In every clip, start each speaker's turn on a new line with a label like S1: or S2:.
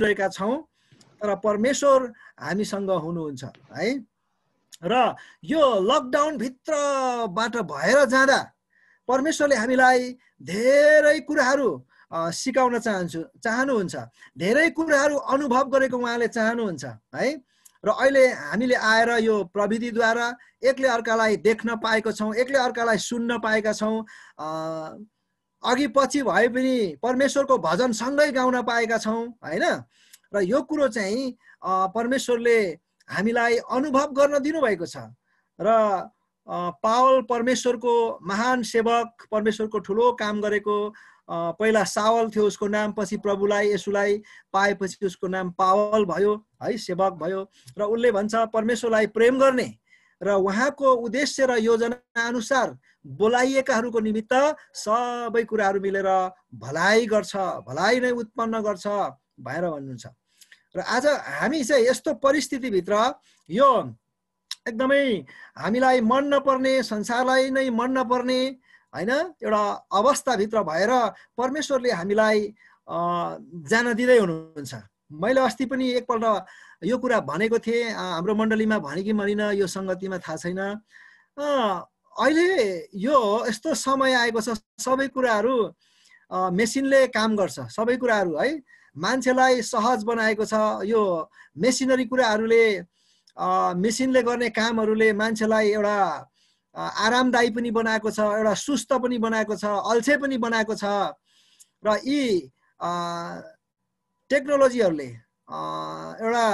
S1: रहेका छौँ तर परमेश्वर हामीसँग हुनुहुन्छ है र यो लकडाउनभित्रबाट भएर जाँदा परमेश्वरले हामीलाई धेरै कुराहरू सिकाउन चाहन्छु चाहनुहुन्छ धेरै कुराहरू अनुभव गरेको उहाँले चाहनुहुन्छ है र अहिले हामीले आएर यो प्रविधिद्वारा एकले अर्कालाई देख्न पाएको छौँ एकले अर्कालाई सुन्न पाएका छौँ अघि पछि भए पनि परमेश्वरको भजन सँगै गाउन पाएका छौँ होइन र यो कुरो चाहिँ परमेश्वरले हामीलाई अनुभव गर्न दिनुभएको छ र पावल परमेश्वरको महान सेवक परमेश्वरको ठुलो काम गरेको पहिला सावल थियो उसको नाम पछि प्रभुलाई यसुलाई पाएपछि उसको नाम पावल भयो है सेवक भयो र उसले भन्छ परमेश्वरलाई प्रेम गर्ने र उहाँको उद्देश्य र योजना अनुसार बोलाइएकाहरूको निमित्त सबै कुराहरू मिलेर भलाइ गर्छ भलाइ नै उत्पन्न गर्छ भनेर भन्नुहुन्छ र आज हामी चाहिँ यस्तो परिस्थितिभित्र यो एकदमै हामीलाई मन नपर्ने संसारलाई नै मन नपर्ने होइन एउटा अवस्थाभित्र भएर परमेश्वरले हामीलाई जान दिँदै हुनुहुन्छ मैले अस्ति पनि एकपल्ट यो कुरा भनेको थिएँ हाम्रो मण्डलीमा भने कि मरिन यो सङ्गतिमा थाहा छैन अहिले यो यस्तो समय आएको छ सबै कुराहरू मेसिनले काम गर्छ सबै कुराहरू है मान्छेलाई सहज बनाएको छ यो मेसिनरी कुराहरूले मेसिनले गर्ने कामहरूले मान्छेलाई एउटा आरामदायी पनि बनाएको छ एउटा सुस्त पनि बनाएको छ अल्छे पनि बनाएको छ र यी टेक्नोलोजीहरूले एउटा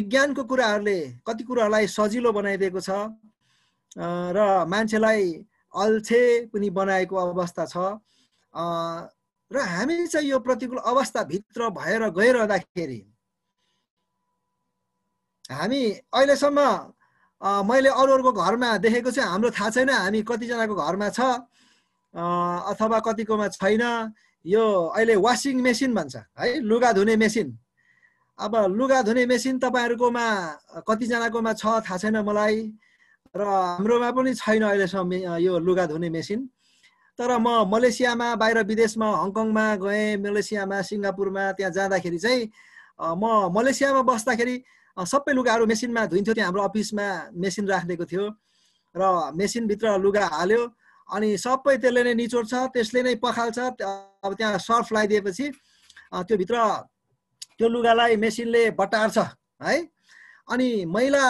S1: विज्ञानको कुराहरूले कति कुराहरूलाई सजिलो बनाइदिएको छ र मान्छेलाई अल्छे पनि बनाएको अवस्था छ र हामी चाहिँ यो प्रतिकूल अवस्थाभित्र भएर गइरहँदाखेरि हामी अहिलेसम्म मैले अरू अरूको घरमा देखेको चाहिँ हाम्रो थाहा छैन हामी कतिजनाको घरमा छ अथवा कतिकोमा छैन यो अहिले वासिङ मेसिन भन्छ है लुगा धुने मेसिन अब लुगा धुने मेसिन तपाईँहरूकोमा कतिजनाकोमा छ थाहा छैन मलाई र हाम्रोमा पनि छैन अहिलेसम्म यो लुगा धुने मेसिन तर म मलेसियामा बाहिर विदेशमा हङकङमा गएँ मलेसियामा सिङ्गापुरमा त्यहाँ जाँदाखेरि चाहिँ म मलेसियामा बस्दाखेरि सबै लुगाहरू मेसिनमा धुइन्थ्यो त्यहाँ हाम्रो अफिसमा मेसिन राखिदिएको थियो र मेसिनभित्र लुगा हाल्यो अनि सबै त्यसले नै निचोड्छ त्यसले नै पखाल्छ अब त्यहाँ सर्फ लगाइदिएपछि त्यो भित्र त्यो लुगालाई मेसिनले बटार्छ है अनि मैला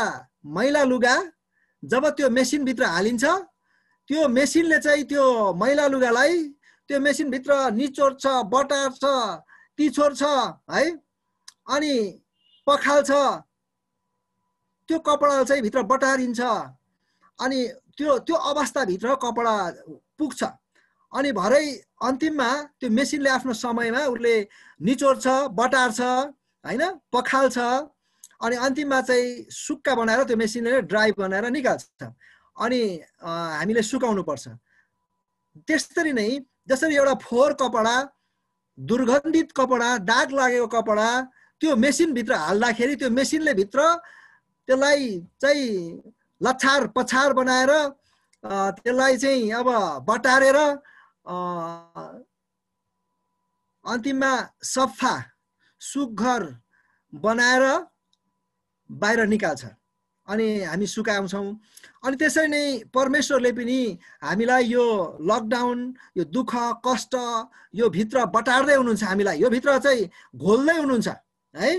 S1: मैला लुगा जब त्यो मेसिनभित्र हालिन्छ त्यो मेसिनले चाहिँ त्यो मैला लुगालाई त्यो मेसिनभित्र निचोर्छ बटार्छ तिछोर्छ है अनि पखाल्छ त्यो कपडा चाहिँ भित्र बटारिन्छ अनि त्यो त्यो अवस्थाभित्र कपडा पुग्छ अनि भरै अन्तिममा त्यो मेसिनले आफ्नो समयमा उसले निचोर्छ बटार्छ होइन पखाल्छ अनि अन्तिममा चाहिँ सुक्का बनाएर त्यो मेसिनले ड्राई बनाएर निकाल्छ अनि हामीले सुकाउनु पर्छ त्यसरी नै जसरी एउटा फोहोर कपडा दुर्गन्धित कपडा दाग लागेको कपडा त्यो मेसिनभित्र हाल्दाखेरि त्यो मेसिनले भित्र त्यसलाई चाहिँ लछार पछार बनाएर त्यसलाई चाहिँ अब बटारेर अन्तिममा सफा सुघर बनाएर बाहिर निकाल्छ अनि हामी सुकाउँछौँ अनि त्यसरी नै परमेश्वरले पनि हामीलाई यो लकडाउन यो दुःख कष्ट यो भित्र बटार्दै हुनुहुन्छ हामीलाई यो भित्र चाहिँ घोल्दै हुनुहुन्छ है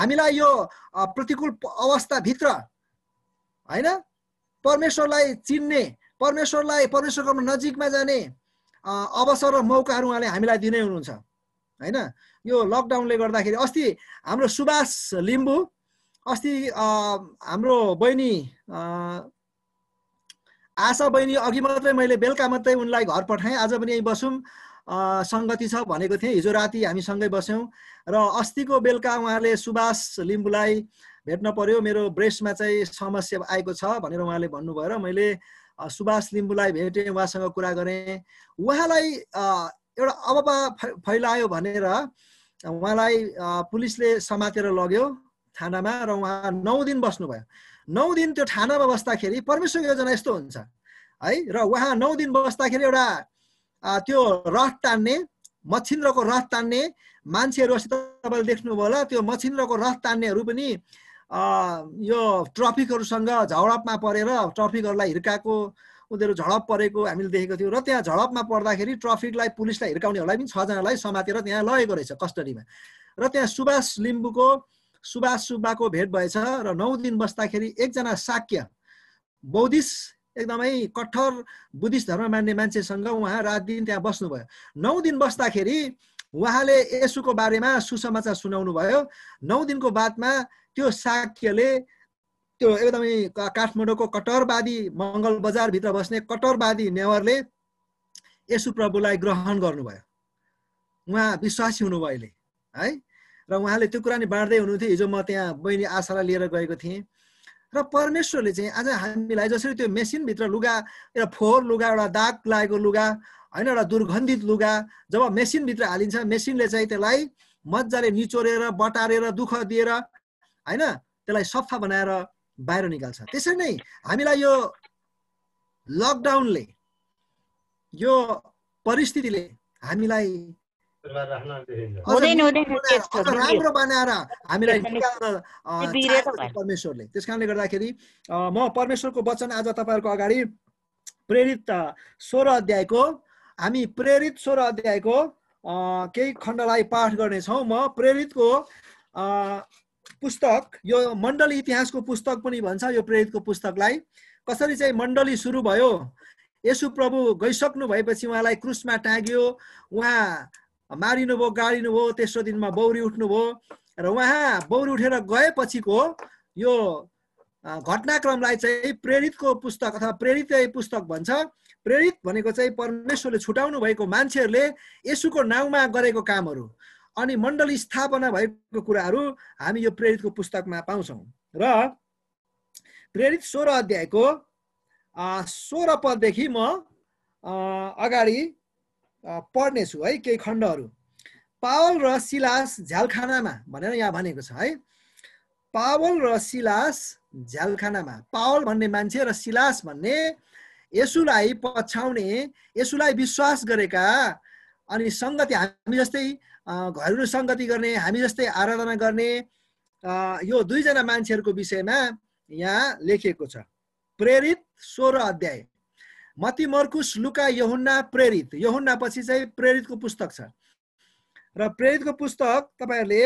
S1: हामीलाई यो प्रतिकूल अवस्थाभित्र होइन परमेश्वरलाई चिन्ने परमेश्वरलाई परमेश्वरको नजिकमा जाने अवसर र मौकाहरू उहाँले हामीलाई दिँदै हुनुहुन्छ होइन यो लकडाउनले गर्दाखेरि अस्ति हाम्रो सुभाष लिम्बू अस्ति हाम्रो बहिनी आशा बहिनी अघि मात्रै मैले बेलुका मात्रै उनलाई घर पठाएँ आज पनि यहीँ बसौँ सङ्गति छ भनेको थिएँ हिजो राति हामी सँगै बस्यौँ र अस्तिको बेलुका उहाँले सुभाष लिम्बूलाई भेट्न पर्यो मेरो ब्रेस्टमा चाहिँ समस्या आएको छ भनेर उहाँले भन्नुभयो र मैले सुभाष लिम्बूलाई भेटेँ उहाँसँग कुरा गरेँ उहाँलाई एउटा अब फैलायो भनेर उहाँलाई पुलिसले समातेर लग्यो ठानामा र उहाँ नौ दिन बस्नुभयो नौ दिन त्यो ठानामा बस्दाखेरि परमेश्वर योजना यस्तो हुन्छ है र उहाँ नौ दिन बस्दाखेरि एउटा त्यो रथ तान्ने मच्छिन्द्रको रथ तान्ने मान्छेहरू अस्ति तपाईँले देख्नुभयो होला त्यो मच्छिन्द्रको रथ तान्नेहरू पनि यो ट्रफिकहरूसँग झडपमा परेर ट्रफिकहरूलाई हिर्काएको उनीहरू झडप परेको हामीले देखेको थियौँ र त्यहाँ झडपमा पर्दाखेरि ट्रफिकलाई पुलिसलाई हिर्काउनेहरूलाई पनि छजनालाई समातेर त्यहाँ लगेको रहेछ कस्टडीमा र त्यहाँ सुभाष लिम्बूको सुभाष सुब्बाको भेट भएछ र नौ दिन बस्दाखेरि एकजना शाक्य बौद्धिस्ट एकदमै कठोर बुद्धिस्ट धर्म मान्ने मान्छेसँग उहाँ रात दिन त्यहाँ बस्नुभयो नौ दिन बस्दाखेरि उहाँले यसुको बारेमा सुसमाचार सुनाउनु भयो नौ दिनको बादमा त्यो शाक्यले त्यो एकदमै काठमाडौँको कट्टरवादी मङ्गल बजारभित्र बस्ने कट्टरवादी नेवारले यसु प्रभुलाई ग्रहण गर्नुभयो उहाँ विश्वासी हुनुभयो अहिले है र उहाँले त्यो कुरा नै बाँड्दै हुनुहुन्थ्यो हिजो म त्यहाँ बहिनी आशालाई लिएर गएको थिएँ र परमेश्वरले चाहिँ आज हामीलाई जसरी त्यो मेसिनभित्र लुगा एउटा फोहोर लुगा एउटा दाग लागेको लुगा होइन एउटा दुर्गन्धित लुगा जब मेसिनभित्र हालिन्छ मेसिनले चाहिँ त्यसलाई मजाले निचोरेर बटारेर दुःख दिएर होइन त्यसलाई सफा बनाएर बाहिर निकाल्छ त्यसरी नै हामीलाई यो लकडाउनले यो परिस्थितिले हामीलाई राम्रो बनाएर हामीलाई परमेश्वरले त्यस कारणले गर्दाखेरि म परमेश्वरको वचन आज तपाईँहरूको अगाडि प्रेरित सोह्र अध्यायको हामी प्रेरित सोह्र अध्यायको केही खण्डलाई पाठ गर्नेछौँ म प्रेरितको पुस्तक यो मण्डली इतिहासको पुस्तक पनि भन्छ यो प्रेरितको पुस्तकलाई कसरी चाहिँ मण्डली सुरु भयो यसु प्रभु गइसक्नु भएपछि उहाँलाई क्रुसमा टाँग्यो उहाँ मारिनुभयो गाडिनुभयो तेस्रो दिनमा बौरी उठ्नुभयो र उहाँ बौरी उठेर गएपछिको यो घटनाक्रमलाई चाहिँ प्रेरितको पुस्तक अथवा प्रेरितै पुस्तक भन्छ प्रेरित भनेको चाहिँ परमेश्वरले छुटाउनु भएको मान्छेहरूले यसुको नाउँमा गरेको कामहरू अनि मण्डली स्थापना भएको कुराहरू हामी यो प्रेरितको पुस्तकमा पाउँछौँ र प्रेरित सोह्र अध्यायको सोह्र पददेखि म अगाडि पढ्नेछु है केही खण्डहरू पावल र सिलास झ्यालखानामा भनेर यहाँ भनेको छ है पावल र सिलास झ्यालखानामा पावल भन्ने मान्छे र सिलास भन्ने यसुलाई पछ्याउने यसुलाई विश्वास गरेका अनि सङ्गति हामी जस्तै घरेलु सङ्गति गर्ने हामी जस्तै आराधना गर्ने यो दुईजना मान्छेहरूको विषयमा यहाँ लेखिएको छ प्रेरित सोह्र अध्याय मती मर्कुस लुका यहुन्ना प्रेरित यहुन्ना पछि चाहिँ प्रेरितको पुस्तक छ र प्रेरितको पुस्तक तपाईँहरूले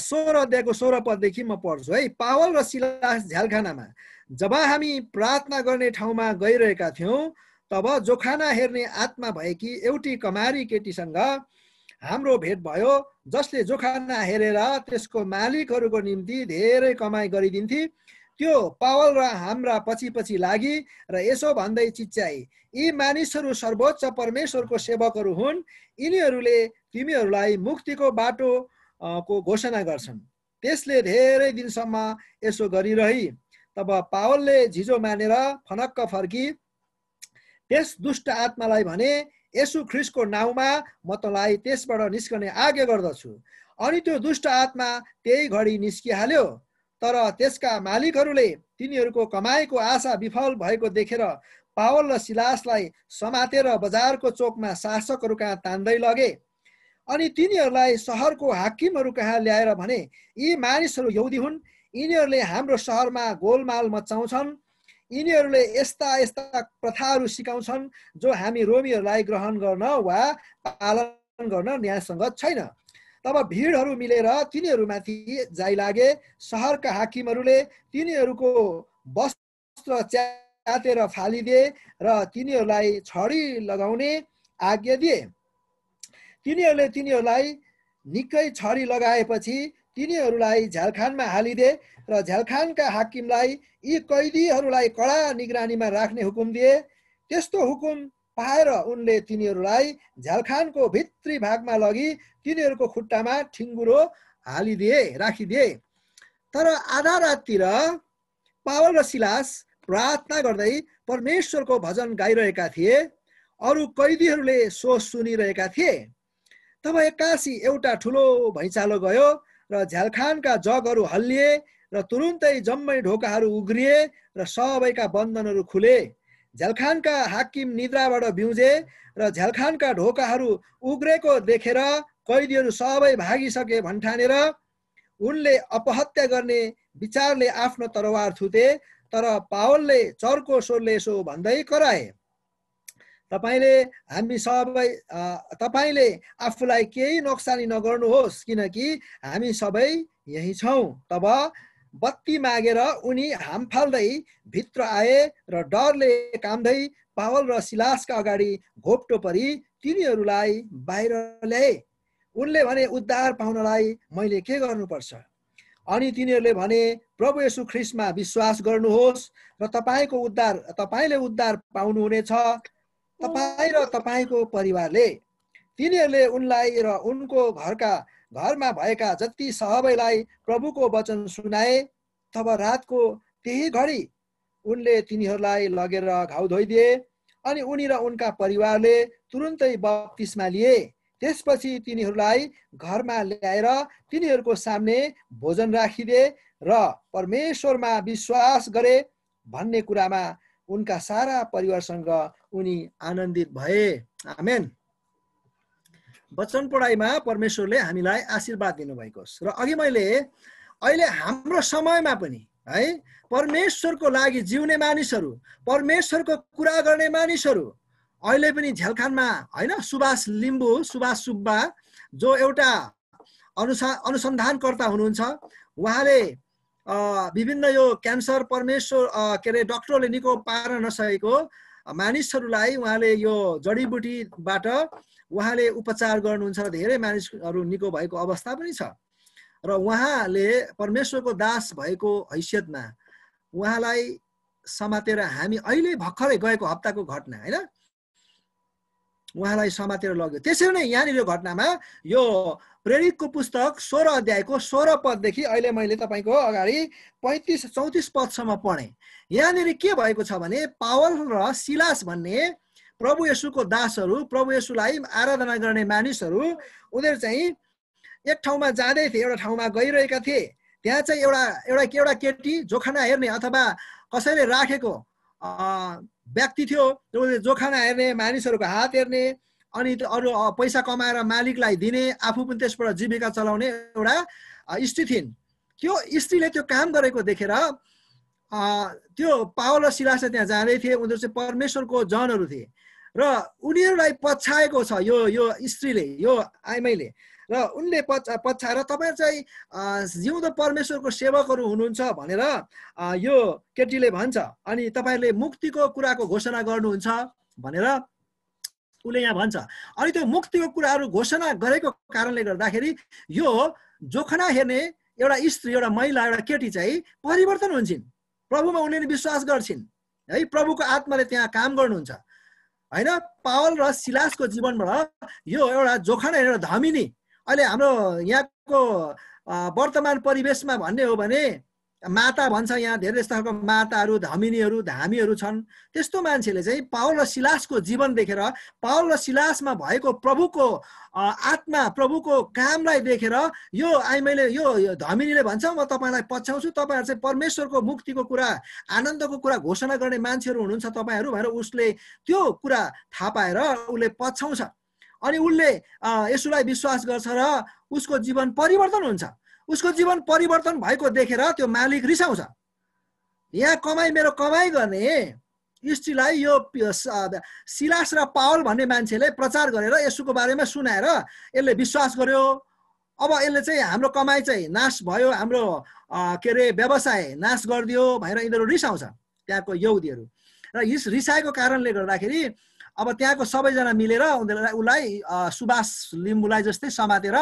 S1: सोह्र अध्यायको सोह्र पददेखि म पढ्छु है पावल र सिलास झ्यालखानामा जब हामी प्रार्थना गर्ने ठाउँमा गइरहेका थियौँ तब जोखाना हेर्ने आत्मा भएकी एउटी कमारी केटीसँग हाम्रो भेट भयो जसले जोखाना हेरेर त्यसको मालिकहरूको निम्ति धेरै कमाई गरिदिन्थे त्यो पावल र हाम्रा पछि पछि लागि र यसो भन्दै चिच्याए यी मानिसहरू सर्वोच्च परमेश्वरको सेवकहरू हुन् यिनीहरूले तिमीहरूलाई मुक्तिको बाटो को घोषणा गर्छन् त्यसले धेरै दिनसम्म यसो गरिरही तब पावलले झिजो मानेर फनक्क फर्की त्यस दुष्ट आत्मालाई भने यसु ख्रिसको नाउँमा म तँलाई त्यसबाट निस्कने आज्ञा गर्दछु अनि त्यो दुष्ट आत्मा त्यही घडी निस्किहाल्यो तर त्यसका मालिकहरूले तिनीहरूको कमाएको आशा विफल भएको देखेर पावल र सिलासलाई समातेर बजारको चोकमा शासकहरू कहाँ तान्दै लगे अनि तिनीहरूलाई सहरको हाकिमहरू कहाँ ल्याएर भने यी मानिसहरू यौदी हुन् यिनीहरूले हाम्रो सहरमा गोलमाल मचाउँछन् यिनीहरूले यस्ता यस्ता प्रथाहरू सिकाउँछन् जो हामी रोमीहरूलाई ग्रहण गर्न वा पालन गर्न न्यायसङ्गत छैन तब भिडहरू मिलेर तिनीहरूमाथि जाइ लागे सहरका हाकिमहरूले तिनीहरूको वस्त्र च्यातेर फालिदिए र तिनीहरूलाई छडी लगाउने आज्ञा दिए तिनीहरूले तिनीहरूलाई निकै छडी लगाएपछि तिनीहरूलाई झ्यालखानमा हालिदिए र झ्यालखानका हाकिमलाई यी कैदीहरूलाई कडा निगरानीमा राख्ने हुकुम दिए त्यस्तो हुकुम पाएर उनले तिनीहरूलाई झ्यालखानको भित्री भागमा लगी तिनीहरूको खुट्टामा ठिङ्गुरो हालिदिए राखिदिए तर आधा राततिर पावल र सिलास प्रार्थना गर्दै परमेश्वरको भजन गाइरहेका थिए अरू कैदीहरूले सो सुनिरहेका थिए तब एक्कासी एउटा ठुलो भैँचालो गयो र झ्यालखानका जगहरू हल्लिए र तुरुन्तै जम्मै ढोकाहरू उग्रिए र सबैका बन्धनहरू खुले झ्यालखानका हाकिम निद्राबाट बिउजे र झ्यालखानका ढोकाहरू उग्रेको देखेर कैदीहरू सबै भागिसके भन्ठानेर उनले अपहत्या गर्ने विचारले आफ्नो तरवार थुते तर पावलले चर्को स्वरले सो भन्दै कराए तपाईँले हामी सबै तपाईँले आफूलाई केही नोक्सानी नगर्नुहोस् किनकि हामी सबै यही छौँ तब बत्ती मागेर उनी हामफाल्दै भित्र आए र डरले काम्दै पावल र सिलासका अगाडि घोप्टो परि तिनीहरूलाई बाहिर ल्याए उनले भने उद्धार पाउनलाई मैले के गर्नुपर्छ अनि तिनीहरूले भने प्रभु यसु ख्रिस्टमा विश्वास गर्नुहोस् र तपाईँको उद्धार तपाईँले उद्धार पाउनुहुनेछ तपाईँ र तपाईँको परिवारले तिनीहरूले उनलाई र उनको घरका घरमा भएका जति सहबैलाई प्रभुको वचन सुनाए तब रातको त्यही घडी उनले तिनीहरूलाई लगेर घाउ धोइदिए अनि उनी र उनका परिवारले तुरुन्तै बत्तिसमा लिए त्यसपछि तिनीहरूलाई घरमा ल्याएर तिनीहरूको सामने भोजन राखिदिए र परमेश्वरमा विश्वास गरे भन्ने कुरामा उनका सारा परिवारसँग उनी आनन्दित भए आमेन वचन पढाइमा परमेश्वरले हामीलाई आशीर्वाद दिनुभएको होस् र अघि मैले अहिले हाम्रो समयमा पनि है परमेश्वरको लागि जिउने मानिसहरू परमेश्वरको कुरा गर्ने मानिसहरू अहिले पनि झेलखानमा होइन सुभाष लिम्बू सुभाष सुब्बा जो एउटा अनुसा अनुसन्धानकर्ता हुनुहुन्छ उहाँले विभिन्न यो क्यान्सर परमेश्वर के अरे डक्टरले निको पार्न नसकेको मानिसहरूलाई उहाँले यो जडीबुटीबाट उहाँले उपचार गर्नुहुन्छ र धेरै मानिसहरू निको भएको अवस्था पनि छ र उहाँले परमेश्वरको दास भएको हैसियतमा उहाँलाई समातेर हामी अहिले भर्खरै गएको हप्ताको घटना होइन उहाँलाई समातेर लग्यो त्यसरी नै यहाँनिर घटनामा यो प्रेरितको पुस्तक सोह्र अध्यायको सोह्र पददेखि अहिले मैले तपाईँको अगाडि पैँतिस चौतिस पदसम्म पढेँ यहाँनिर के भएको छ भने पावल र सिलास भन्ने प्रभु यसुको दासहरू प्रभु यसुलाई आराधना गर्ने मानिसहरू उनीहरू चाहिँ एक ठाउँमा जाँदै थिए एउटा ठाउँमा गइरहेका थिए त्यहाँ चाहिँ एउटा एउटा एउटा केटी जोखाना हेर्ने अथवा कसैले राखेको व्यक्ति थियो उसले जोखाना हेर्ने मानिसहरूको हात हेर्ने अनि अरू पैसा कमाएर मालिकलाई दिने आफू पनि त्यसबाट जीविका चलाउने एउटा स्त्री थिइन् त्यो स्त्रीले त्यो काम गरेको देखेर त्यो पावल र शिलास त्यहाँ जाँदै थिए उनीहरू चाहिँ परमेश्वरको जनहरू थिए र उनीहरूलाई पछ्याएको छ यो यो स्त्रीले यो आइमाईले र उनले पछा पछ्याएर तपाईँ चाहिँ जिउँदो परमेश्वरको सेवकहरू हुनुहुन्छ भनेर यो केटीले भन्छ अनि तपाईँहरूले मुक्तिको कुराको घोषणा गर्नुहुन्छ भनेर उसले यहाँ भन्छ अनि त्यो मुक्तिको कुराहरू घोषणा गरेको कारणले गर्दाखेरि यो जोखना हेर्ने एउटा स्त्री एउटा महिला एउटा केटी चाहिँ परिवर्तन हुन्छन् प्रभुमा उनीहरूले विश्वास गर्छिन् है प्रभुको आत्माले त्यहाँ काम गर्नुहुन्छ होइन पावल र सिलासको जीवनबाट यो एउटा जोखाना एउटा धमिनी अहिले हाम्रो यहाँको वर्तमान परिवेशमा भन्ने हो भने माता भन्छ यहाँ धेरै जस्तो खालको माताहरू धमिनीहरू धामीहरू छन् त्यस्तो मान्छेले चाहिँ पावल र सिलासको जीवन देखेर पावल र सिलासमा भएको प्रभुको आत्मा प्रभुको कामलाई देखेर यो आई मैले यो धमिनीले भन्छ म तपाईँलाई पछ्याउँछु तपाईँहरू चाहिँ परमेश्वरको मुक्तिको कुरा आनन्दको कुरा घोषणा गर्ने मान्छेहरू हुनुहुन्छ तपाईँहरू भनेर उसले त्यो कुरा थाहा पाएर उसले पछ्याउँछ अनि उसले यसोलाई विश्वास गर्छ र उसको जीवन परिवर्तन हुन्छ उसको जीवन परिवर्तन भएको देखेर त्यो मालिक रिसाउँछ यहाँ कमाई मेरो कमाई गर्ने स्त्रीलाई यो सिलास र पावल भन्ने मान्छेले प्रचार गरेर यसुको बारेमा सुनाएर यसले विश्वास गर्यो अब यसले चाहिँ हाम्रो कमाई चाहिँ नाश भयो हाम्रो के अरे व्यवसाय नाश गरिदियो भनेर यिनीहरू रिसाउँछ त्यहाँको यौदीहरू र यस रिसाएको कारणले गर्दाखेरि अब त्यहाँको सबैजना मिलेर उनीहरूलाई उसलाई सुभाष लिम्बुलाई जस्तै समातेर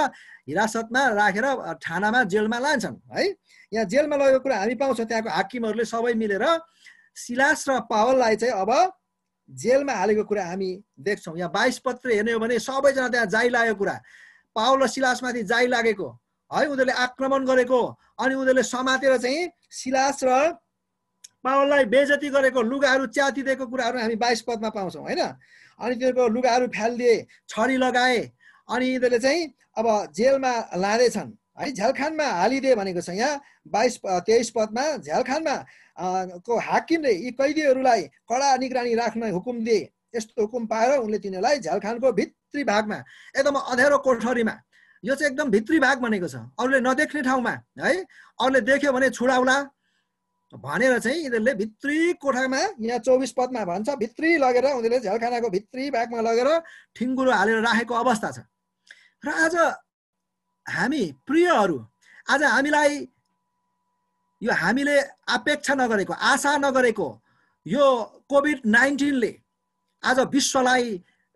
S1: हिरासतमा राखेर ठानामा जेलमा लान्छन् है यहाँ जेलमा लगेको कुरा हामी पाउँछौँ त्यहाँको हाकिमहरूले सबै मिलेर सिलास र पावललाई चाहिँ अब जेलमा हालेको कुरा हामी देख्छौँ यहाँ बाइस पत्र हेर्ने हो भने सबैजना त्यहाँ जाई लागेको कुरा पावल र सिलासमाथि जाई लागेको है उनीहरूले आक्रमण गरेको अनि उनीहरूले समातेर चाहिँ सिलास र पावललाई बेजती गरेको लुगाहरू च्यातिदिएको कुराहरू हामी बाइस पदमा पाउँछौँ होइन अनि तिनीहरूको लुगाहरू फ्यालिदिए छरी लगाए अनि यिनीहरूले चाहिँ अब जेलमा लाँदैछन् है झ्यालखानमा हालिदिए भनेको छ यहाँ बाइस तेइस पदमा झ्यालखानमा को हाकिमले यी कैदीहरूलाई कडा निगरानी राख्न हुकुम दिए यस्तो हुकुम पाएर उनले तिनीहरूलाई झ्यालखानको भित्री भागमा एकदम अँध्यारो कोठरीमा यो चाहिँ एकदम भित्री भाग भनेको छ अरूले नदेख्ने ठाउँमा है अरूले देख्यो भने छुडाउला भनेर चाहिँ यिनीहरूले भित्री कोठामा यहाँ चौबिस पदमा भन्छ भित्री लगेर उनीहरूले झ्यालखानाको भित्री भागमा लगेर ठिङ्गुरो हालेर राखेको अवस्था छ र आज हामी प्रियहरू आज हामीलाई यो हामीले अपेक्षा नगरेको आशा नगरेको यो कोभिड नाइन्टिनले आज विश्वलाई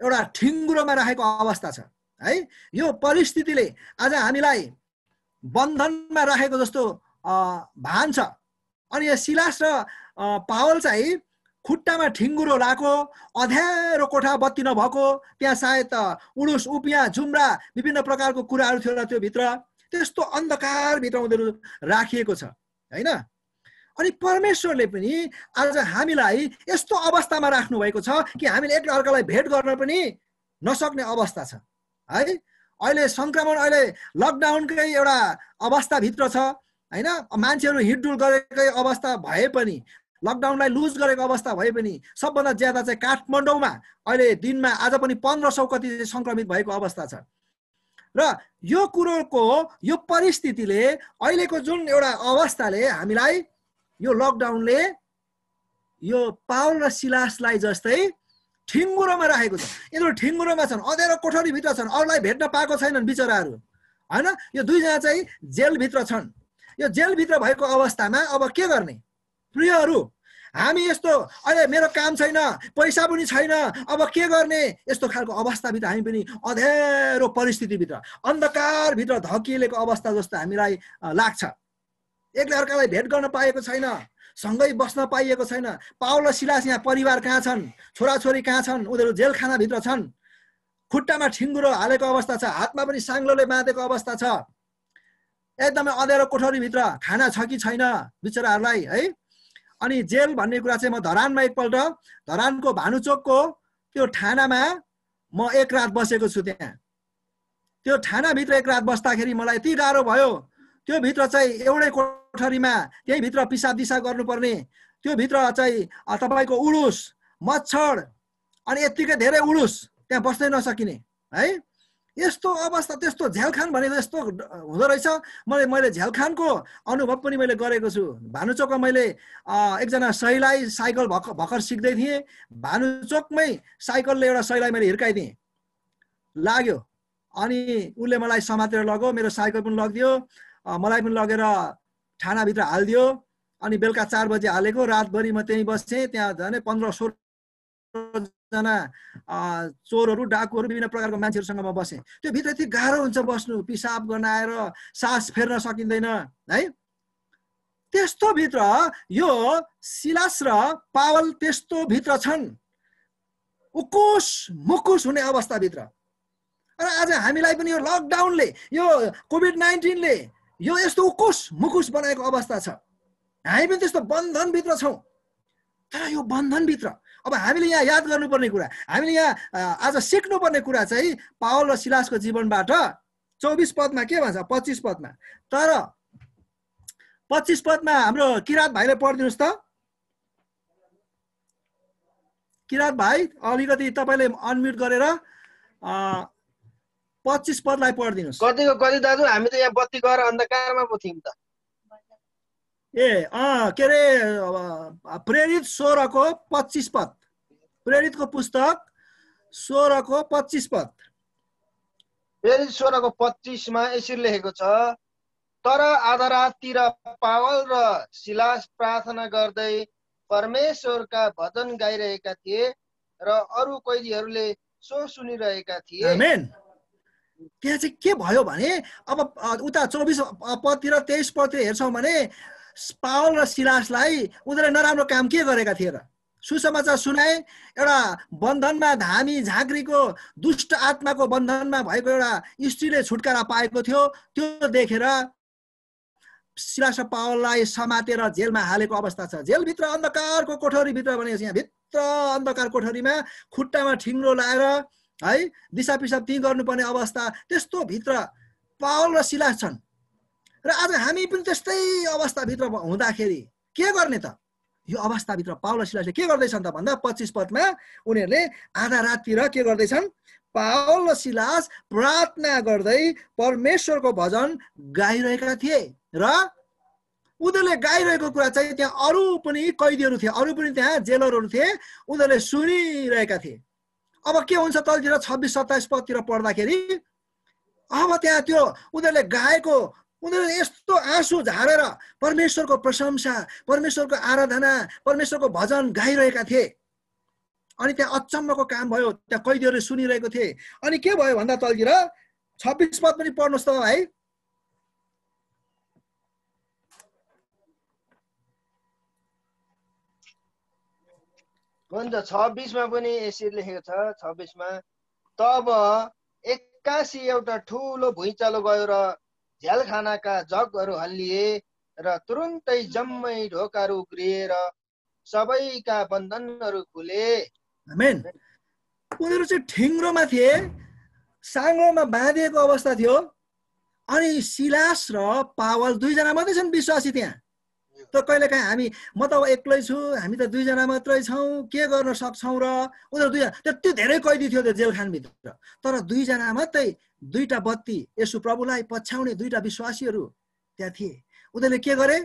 S1: एउटा ठिङ्गुरोमा राखेको अवस्था छ है यो परिस्थितिले आज हामीलाई बन्धनमा राखेको जस्तो भान छ अनि यहाँ सिलास र पावल चाहिँ खुट्टामा ठिङ्गुरो लाएको अध्यारो कोठा बत्ती नभएको त्यहाँ सायद उडुस उपियाँ जुम्रा विभिन्न प्रकारको कुराहरू थियो होला भित्र त्यस्तो अन्धकारभित्र उनीहरू राखिएको छ होइन अनि परमेश्वरले पनि आज हामीलाई यस्तो अवस्थामा राख्नुभएको छ कि हामीले एक अर्कालाई भेट गर्न पनि नसक्ने अवस्था छ है अहिले सङ्क्रमण अहिले लकडाउनकै एउटा अवस्थाभित्र छ होइन मान्छेहरू हिँडडुल गरेकै अवस्था भए पनि लकडाउनलाई लुज गरेको अवस्था भए पनि सबभन्दा ज्यादा चाहिँ काठमाडौँमा अहिले दिनमा आज पनि पन्ध्र सौ कति सङ्क्रमित भएको अवस्था छ र यो कुरोको यो परिस्थितिले अहिलेको जुन एउटा अवस्थाले हामीलाई यो लकडाउनले यो पावल र सिलासलाई जस्तै ठिङ्गुरोमा राखेको छ यिनीहरू ठिङ्गुरोमा छन् अँधेरो कोठरीभित्र छन् अरूलाई भेट्न पाएको छैनन् बिचराहरू होइन यो दुईजना चाहिँ जेलभित्र छन् यो जेलभित्र भएको अवस्थामा अब के गर्ने प्रियहरू हामी यस्तो अहिले मेरो काम छैन पैसा पनि छैन अब के गर्ने यस्तो खालको अवस्थाभित्र हामी पनि अधेरो परिस्थितिभित्र अन्धकारभित्र धकिएको अवस्था जस्तो हामीलाई लाग्छ एकले अर्कालाई भेट गर्न पाएको छैन सँगै बस्न पाइएको छैन पाउलो सिलास यहाँ परिवार कहाँ छन् छोराछोरी कहाँ छन् उनीहरू जेलखानाभित्र छन् खुट्टामा ठिङ्गुरो हालेको अवस्था छ हातमा पनि साङ्लोले बाँधेको अवस्था छ एकदमै अँध्यारो कोठरीभित्र खाना छ कि छैन बिचराहरूलाई है अनि जेल भन्ने कुरा चाहिँ म धरानमा एकपल्ट धरानको भानुचोकको त्यो ठानामा म एक रात बसेको छु त्यहाँ त्यो ठानाभित्र एक रात बस्दाखेरि मलाई यति गाह्रो भयो त्यो भित्र चाहिँ एउटै कोठरीमा भित्र पिसाब दिसा गर्नुपर्ने त्यो भित्र चाहिँ तपाईँको उडुस मच्छड अनि यत्तिकै धेरै उडुस त्यहाँ बस्नै नसकिने है यस्तो अवस्था त्यस्तो झ्यालखान भनेको यस्तो हुँदो रहेछ मैले मैले झ्यालखानको अनुभव पनि मैले गरेको छु भानुचोकमा मैले एकजना सहीलाई साइकल भर्ख भर्खर सिक्दै थिएँ भानुचोकमै साइकलले एउटा सहीलाई मैले हिर्काइदिएँ लाग्यो अनि उसले मलाई समातेर लग्यो मेरो साइकल पनि लगिदियो मलाई पनि लगेर ठानाभित्र हालिदियो अनि बेलुका चार बजी हालेको रातभरि म त्यहीँ बसेँ त्यहाँ झन् पन्ध्र सोह्र जना चोरहरू डाकुहरू विभिन्न प्रकारको मान्छेहरूसँग म बसेँ त्यो भित्र यति गाह्रो हुन्छ बस्नु पिसाब गर्न आएर सास फेर्न सकिँदैन है त्यस्तो भित्र यो सिलास र पावल त्यस्तो भित्र छन् उकुस मुकुस हुने अवस्थाभित्र र आज हामीलाई पनि यो लकडाउनले यो कोभिड नाइन्टिनले यो यस्तो उकुस मुकुस बनाएको अवस्था छ हामी पनि त्यस्तो बन्धनभित्र छौँ तर यो बन्धनभित्र अब हामीले यहाँ याद गर्नुपर्ने कुरा हामीले यहाँ आज सिक्नुपर्ने कुरा चाहिँ पावल र सिलासको जीवनबाट चौबिस पदमा के भन्छ पच्चिस पदमा तर पच्चिस पदमा हाम्रो किराँत भाइले पढिदिनुहोस् त किराँत भाइ अलिकति तपाईँले अनम्युट गरेर पच्चिस पदलाई पढिदिनुहोस् कतिको कति दाजु हामी त यहाँ बत्ती गएर अन्धकारमा पो थियौँ त ए अँ के अरे प्रेरित सोह्रको पच्चिस पद प्रेरितको पुस्तक सोह्रको पच्चिस पद प्रेरित सोह्रको पच्चिसमा यसरी लेखेको छ तर आधा राततिर पावल र शिलास प्रार्थना गर्दै परमेश्वरका भजन गाइरहेका थिए र अरू कैदीहरूले सो सुनिरहेका थिए त्यहाँ चाहिँ के भयो भने अब उता चौबिस पदतिर तेइस पदतिर हेर्छौँ भने पावल र सिलासलाई उनीहरूले नराम्रो काम के गरेका थिए र सुसमाचार सुनाए एउटा बन्धनमा धामी झाँक्रीको दुष्ट आत्माको बन्धनमा भएको एउटा स्त्रीले छुटकारा पाएको थियो त्यो देखेर सिलास र पावललाई समातेर जेलमा हालेको अवस्था छ जेलभित्र अन्धकारको कोठरीभित्र भने यहाँ भित्र अन्धकार कोठरीमा खुट्टामा ठिङ्रो लाएर है दिसा पिसाब ती गर्नुपर्ने अवस्था त्यस्तो भित्र पावल र सिलास छन् र आज हामी पनि त्यस्तै अवस्थाभित्र हुँदाखेरि के गर्ने त यो अवस्थाभित्र पावल सिलासले के गर्दैछन् त भन्दा पच्चिस पदमा उनीहरूले आधा राततिर के गर्दैछन् पावल सिलास प्रार्थना गर्दै परमेश्वरको भजन गाइरहेका थिए र उनीहरूले गाइरहेको कुरा चाहिँ त्यहाँ अरू पनि कैदीहरू थिए अरू पनि त्यहाँ जेलरहरू थिए उनीहरूले सुनिरहेका थिए अब के हुन्छ तलतिर छब्बिस सत्ताइस पदतिर पढ्दाखेरि अब त्यहाँ त्यो उनीहरूले गाएको उनीहरू यस्तो आँसु झारेर परमेश्वरको प्रशंसा परमेश्वरको आराधना परमेश्वरको भजन गाइरहेका थिए अनि त्यहाँ अचम्मको काम भयो त्यहाँ कैदीहरूले सुनिरहेको थिए अनि के भयो भन्दा तलतिर छब्बिस पद पनि पढ्नुहोस् त है हुन्छ छब्बिसमा पनि यसरी लेखेको छ छब्बिसमा तब एक्कासी एउटा ठुलो भुइँचालो गयो र झ्यालखानाका जगहरू हल्लिए र तुरुन्तै जम्मै ढोकाहरू उग्रिएर सबैका बन्धनहरू खुले उनीहरू चाहिँ ठिङ्रोमा थिए साङ्लोमा बाँधिएको अवस्था थियो अनि सिलास र पावल दुईजना मात्रै छन् विश्वासी त्यहाँ त कहिलेकाहीँ हामी म त अब एक्लै छु हामी त दुईजना मात्रै छौँ के गर्न सक्छौँ र उनीहरू दुईजना त्यति धेरै कैदी थियो त्यो जेलखानभित्र तर दुईजना मात्रै दुईवटा बत्ती यसु प्रभुलाई पछ्याउने दुईवटा विश्वासीहरू त्यहाँ थिए उनीहरूले के गरे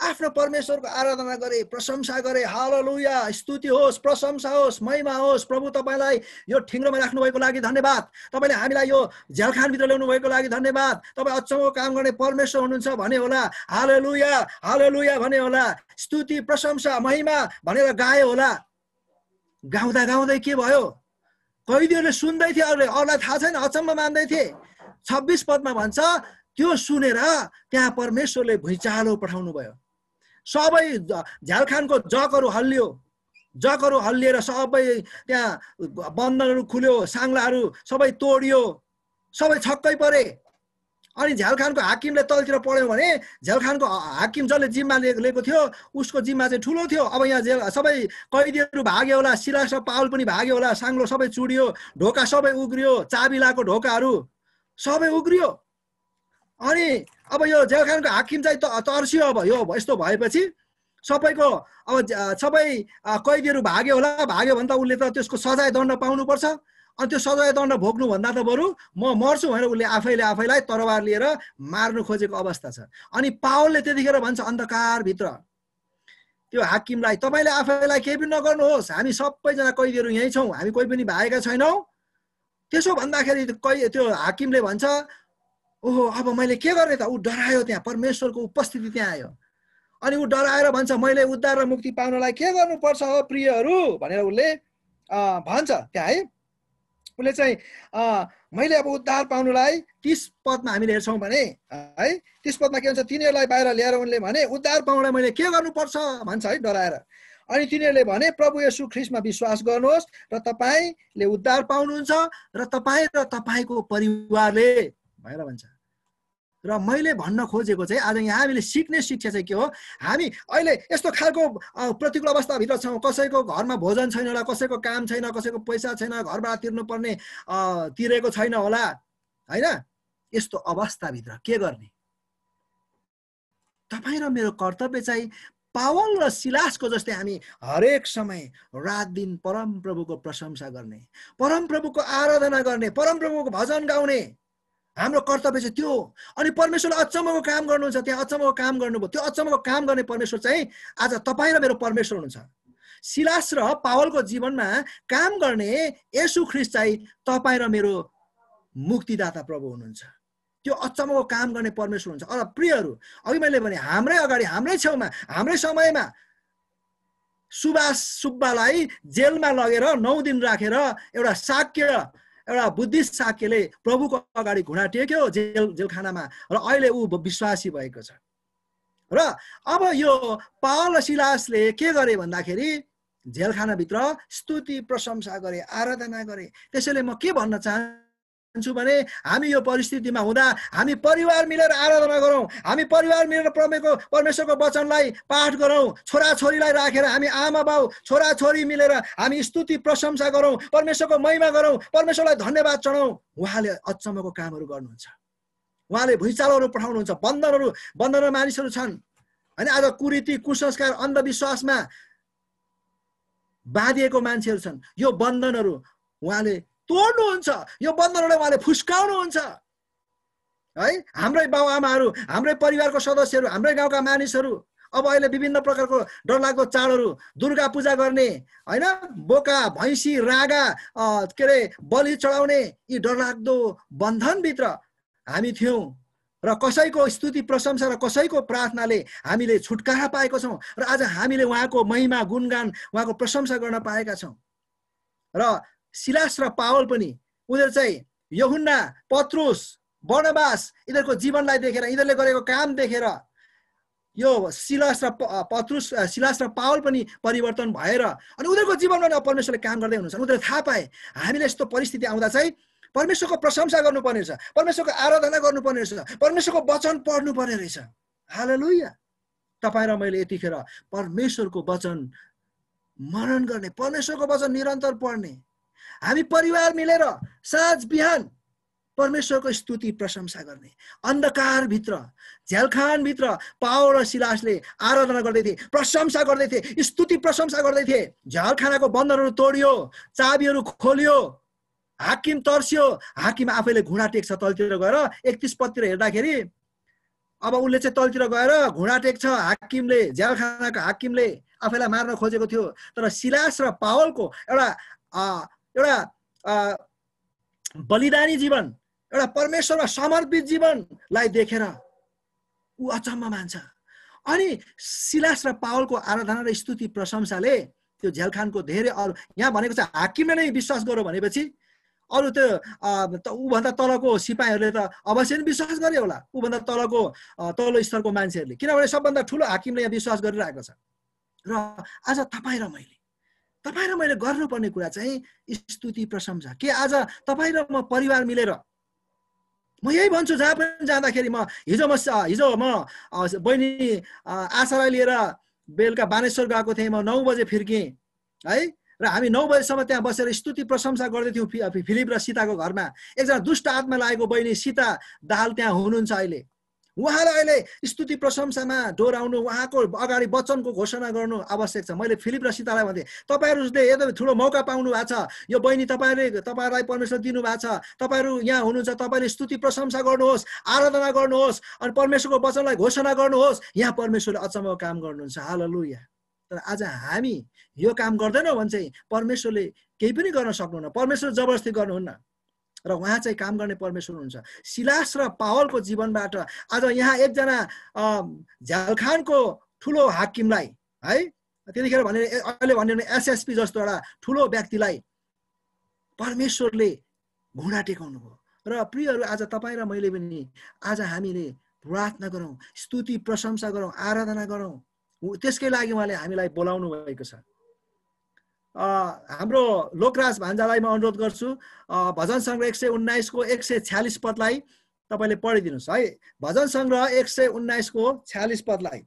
S1: आफ्नो परमेश्वरको आराधना गरे प्रशंसा गरे हाल लुया स्तुति होस् प्रशंसा होस् महिमा होस् प्रभु तपाईँलाई यो ठिङ्ग्रोमा राख्नुभएको लागि धन्यवाद तपाईँले हामीलाई यो झ्यालखानभित्र ल्याउनु भएको लागि धन्यवाद तपाईँ अचम्मको काम गर्ने परमेश्वर हुनुहुन्छ भने होला हाल लुया हाल लुया भने होला स्तुति प्रशंसा महिमा भनेर गायो होला गाउँदा गाउँदै के भयो कैदीहरूले सुन्दै थिए अरूले अरूलाई थाहा छैन अचम्म मान्दै थिए छब्बिस पदमा भन्छ त्यो सुनेर त्यहाँ परमेश्वरले भुइँचालो पठाउनु भयो सबै झ्यालखानको जगहरू हल्लियो जगहरू हल्लिएर सबै त्यहाँ बन्धनहरू खुल्यो साङ्लाहरू सबै तोडियो सबै छक्कै परे अनि झ्यालखानको हाकिमले तलतिर पढ्यो भने झ्यालखानको हाकिम जसले जिम्मा लिएको थियो उसको जिम्मा चाहिँ ठुलो थियो अब यहाँ जेल सबै कैदीहरू भाग्यो होला सिलास र पावल पनि भाग्यो होला साङ्लो सबै चुडियो ढोका सबै उग्रियो चाबिलाको ढोकाहरू सबै उग्रियो अनि अब यो झ्यालखानको हाकिम चाहिँ तर्सियो अब यो यस्तो भएपछि सबैको अब सबै कैदीहरू भाग्यो होला भाग्यो भने त उसले त त्यसको सजाय दण्ड पाउनुपर्छ अनि त्यो सजाय दण्ड भोग्नुभन्दा त बरु म मर्छु भनेर उसले आफैले आफैलाई तरवार लिएर मार्नु खोजेको अवस्था छ अनि पावलले त्यतिखेर भन्छ अन्धकारभित्र त्यो हाकिमलाई तपाईँले आफैलाई केही पनि नगर्नुहोस् हामी सबैजना कैदीहरू यहीँ छौँ हामी कोही पनि भागेका छैनौँ त्यसो भन्दाखेरि कै त्यो हाकिमले भन्छ ओहो अब मैले के गरेँ त ऊ डरायो त्यहाँ परमेश्वरको उपस्थिति त्यहाँ आयो अनि ऊ डराएर भन्छ मैले उद्धार र मुक्ति पाउनलाई के गर्नुपर्छ प्रियहरू भनेर उसले भन्छ त्यहाँ है उसले चाहिँ मैले अब उद्धार पाउनुलाई तिस पदमा हामीले हेर्छौँ भने है तिस पदमा के भन्छ तिनीहरूलाई बाहिर ल्याएर उनले भने उद्धार पाउनलाई मैले के गर्नुपर्छ भन्छ है डराएर अनि तिनीहरूले भने प्रभु यसु ख्रिस्टमा विश्वास गर्नुहोस् र तपाईँले उद्धार पाउनुहुन्छ र तपाईँ र तपाईँको परिवारले भनेर भन्छ र मैले भन्न खोजेको चाहिँ आज यहाँ हामीले सिक्ने शिक्षा चाहिँ के हो हामी अहिले यस्तो खालको प्रतिकूल अवस्थाभित्र छौँ कसैको घरमा भोजन छैन होला कसैको काम छैन कसैको पैसा छैन घरबाट तिर्नुपर्ने तिरेको छैन होला होइन यस्तो अवस्थाभित्र के गर्ने तपाईँ र मेरो कर्तव्य चाहिँ पावल र सिलासको जस्तै हामी हरेक समय रात दिन परमप्रभुको प्रशंसा गर्ने परमप्रभुको आराधना गर्ने परमप्रभुको भजन गाउने हाम्रो कर्तव्य चाहिँ त्यो अनि परमेश्वरले अचम्मको काम गर्नुहुन्छ त्यहाँ अचम्मको काम गर्नुभयो त्यो अचम्मको काम गर्ने परमेश्वर चाहिँ आज तपाईँ र मेरो परमेश्वर हुनुहुन्छ सिलास र पावलको जीवनमा काम गर्ने यसु ख्रिस्ट चाहिँ तपाईँ र मेरो मुक्तिदाता प्रभु हुनुहुन्छ त्यो अचम्मको काम गर्ने परमेश्वर हुन्छ अर प्रियहरू अघि मैले भने हाम्रै अगाडि हाम्रै छेउमा हाम्रै समयमा सुभाष सुब्बालाई जेलमा लगेर नौ दिन राखेर एउटा शाक्य एउटा बुद्धिस्ट साक्यले प्रभुको अगाडि घुँडा टेक्यो जेल जेलखानामा र अहिले ऊ विश्वासी भएको छ र अब यो पाल शिलासले के गरे भन्दाखेरि जेलखानाभित्र स्तुति प्रशंसा गरे आराधना गरे त्यसैले म के भन्न चाहन्छु चाहन्छु भने हामी यो परिस्थितिमा हुँदा हामी परिवार मिलेर आराधना गरौँ हामी परिवार मिलेर प्रमेको परमेश्वरको वचनलाई पाठ गरौँ छोराछोरीलाई राखेर हामी आमा बाउ छोराछोरी मिलेर हामी स्तुति प्रशंसा गरौँ परमेश्वरको महिमा गरौँ परमेश्वरलाई धन्यवाद चढाउँ उहाँले अचम्मको कामहरू गर्नुहुन्छ उहाँले भुइँचालोहरू पठाउनुहुन्छ बन्धनहरू बन्धन मानिसहरू छन् होइन आज कुरीति कुसंस्कार अन्धविश्वासमा बाँधिएको मान्छेहरू छन् यो बन्धनहरू उहाँले तोड्नुहुन्छ यो बन्धनलाई उहाँले फुस्काउनुहुन्छ है हाम्रै बाबुआमाहरू हाम्रै परिवारको सदस्यहरू हाम्रै गाउँका मानिसहरू अब अहिले विभिन्न प्रकारको डरलाग्दो चाडहरू दुर्गा पूजा गर्ने होइन बोका भैँसी रागा के अरे बलि चढाउने यी डरलाग्दो बन्धनभित्र हामी थियौँ र कसैको स्तुति प्रशंसा र कसैको प्रार्थनाले हामीले छुटकारा पाएको छौँ र आज हामीले उहाँको महिमा गुणगान उहाँको प्रशंसा गर्न पाएका छौँ र सिलास र पावल पनि उनीहरू चाहिँ यहुन्ना पत्रुस वनवास यिनीहरूको जीवनलाई देखेर यिनीहरूले गरेको काम देखेर यो सिलास र पत्रुस सिलास र पावल पनि परिवर्तन भएर अनि उनीहरूको जीवनमा परमेश्वरले काम गर्दै हुनुहुन्छ उनीहरूले थाहा पाए हामीले यस्तो परिस्थिति आउँदा चाहिँ परमेश्वरको प्रशंसा गर्नुपर्ने रहेछ परमेश्वरको आराधना गर्नुपर्ने रहेछ परमेश्वरको वचन पढ्नु पर्ने रहेछ हाल लुया तपाईँ र मैले यतिखेर परमेश्वरको वचन मनन गर्ने परमेश्वरको वचन निरन्तर पढ्ने हामी परिवार मिलेर साँझ बिहान परमेश्वरको स्तुति प्रशंसा गर्ने अन्धकारभित्र झ्यालखानभित्र पावल र सिलासले आराधना गर्दै थिए प्रशंसा गर्दै थिए स्तुति प्रशंसा गर्दै थिए झ्यालखानाको बन्धनहरू तोडियो चाबीहरू खोलियो हाकिम तर्सियो हाकिम आफैले घुँडा टेक्छ तलतिर गएर एकतिस पदतिर हेर्दाखेरि अब उसले चाहिँ तलतिर गएर घुँडा टेक्छ हाकिमले झ्यालखानाको हाकिमले आफैलाई मार्न खोजेको थियो तर सिलास र पावलको एउटा एउटा बलिदानी जीवन एउटा परमेश्वरमा समर्पित जीवनलाई देखेर ऊ अचम्म मान्छ अनि सिलास र पावलको आराधना र स्तुति प्रशंसाले त्यो झेलखानको धेरै अरू यहाँ भनेको चाहिँ हाकिमले नै विश्वास गर्यो भनेपछि अरू त्यो ऊभन्दा तलको सिपाहीहरूले त अवश्य नै विश्वास गरे होला ऊभन्दा तलको तल्लो स्तरको मान्छेहरूले किनभने सबभन्दा ठुलो हाकिमले यहाँ विश्वास गरिरहेको छ र आज तपाईँ र मैले तपाईँ र मैले गर्नुपर्ने कुरा चाहिँ स्तुति प्रशंसा के आज तपाईँ र म परिवार मिलेर म यही भन्छु जहाँ पनि जाँदाखेरि म हिजो म हिजो म बहिनी आशालाई लिएर बेलुका बानेश्वर गएको थिएँ म नौ बजे फिर्केँ है र हामी नौ बजीसम्म त्यहाँ बसेर स्तुति प्रशंसा गर्दै थियौँ फिलिप र सीताको घरमा एकजना दुष्ट आत्मा लागेको बहिनी सीता दाल त्यहाँ हुनुहुन्छ अहिले उहाँलाई अहिले स्तुति प्रशंसामा डोराउनु उहाँको अगाडि वचनको घोषणा गर्नु आवश्यक छ मैले फिलिप र सीतालाई भने तपाईँहरूले यदि ठुलो मौका पाउनु भएको छ यो बहिनी तपाईँले तपाईँलाई परमेश्वर दिनुभएको छ तपाईँहरू यहाँ हुनुहुन्छ तपाईँले स्तुति प्रशंसा गर्नुहोस् आराधना गर्नुहोस् अनि परमेश्वरको वचनलाई घोषणा गर्नुहोस् यहाँ परमेश्वरले अचम्मको काम गर्नुहुन्छ हाल तर आज हामी यो काम गर्दैनौँ भने चाहिँ परमेश्वरले केही पनि गर्न सक्नुहुन्न परमेश्वर जबरजस्ती गर्नुहुन्न र उहाँ चाहिँ काम गर्ने परमेश्वर हुनुहुन्छ सिलास र पावलको जीवनबाट आज यहाँ एकजना झ्यालखानको ठुलो हाकिमलाई है त्यतिखेर भने अहिले भन्यो एसएसपी जस्तो एउटा ठुलो व्यक्तिलाई परमेश्वरले घुँडा टेकाउनु भयो र प्रियहरू आज तपाईँ र मैले पनि आज हामीले प्रार्थना गरौँ स्तुति प्रशंसा गरौँ आराधना गरौँ त्यसकै लागि उहाँले हामीलाई बोलाउनु भएको छ हाम्रो लोकराज भान्जालाई म अनुरोध गर्छु भजन सङ्ग्रह एक सय उन्नाइसको एक सय छ्यालिस पदलाई तपाईँले पढिदिनुहोस् है भजन सङ्ग्रह एक सय उन्नाइसको छ्यालिस पदलाई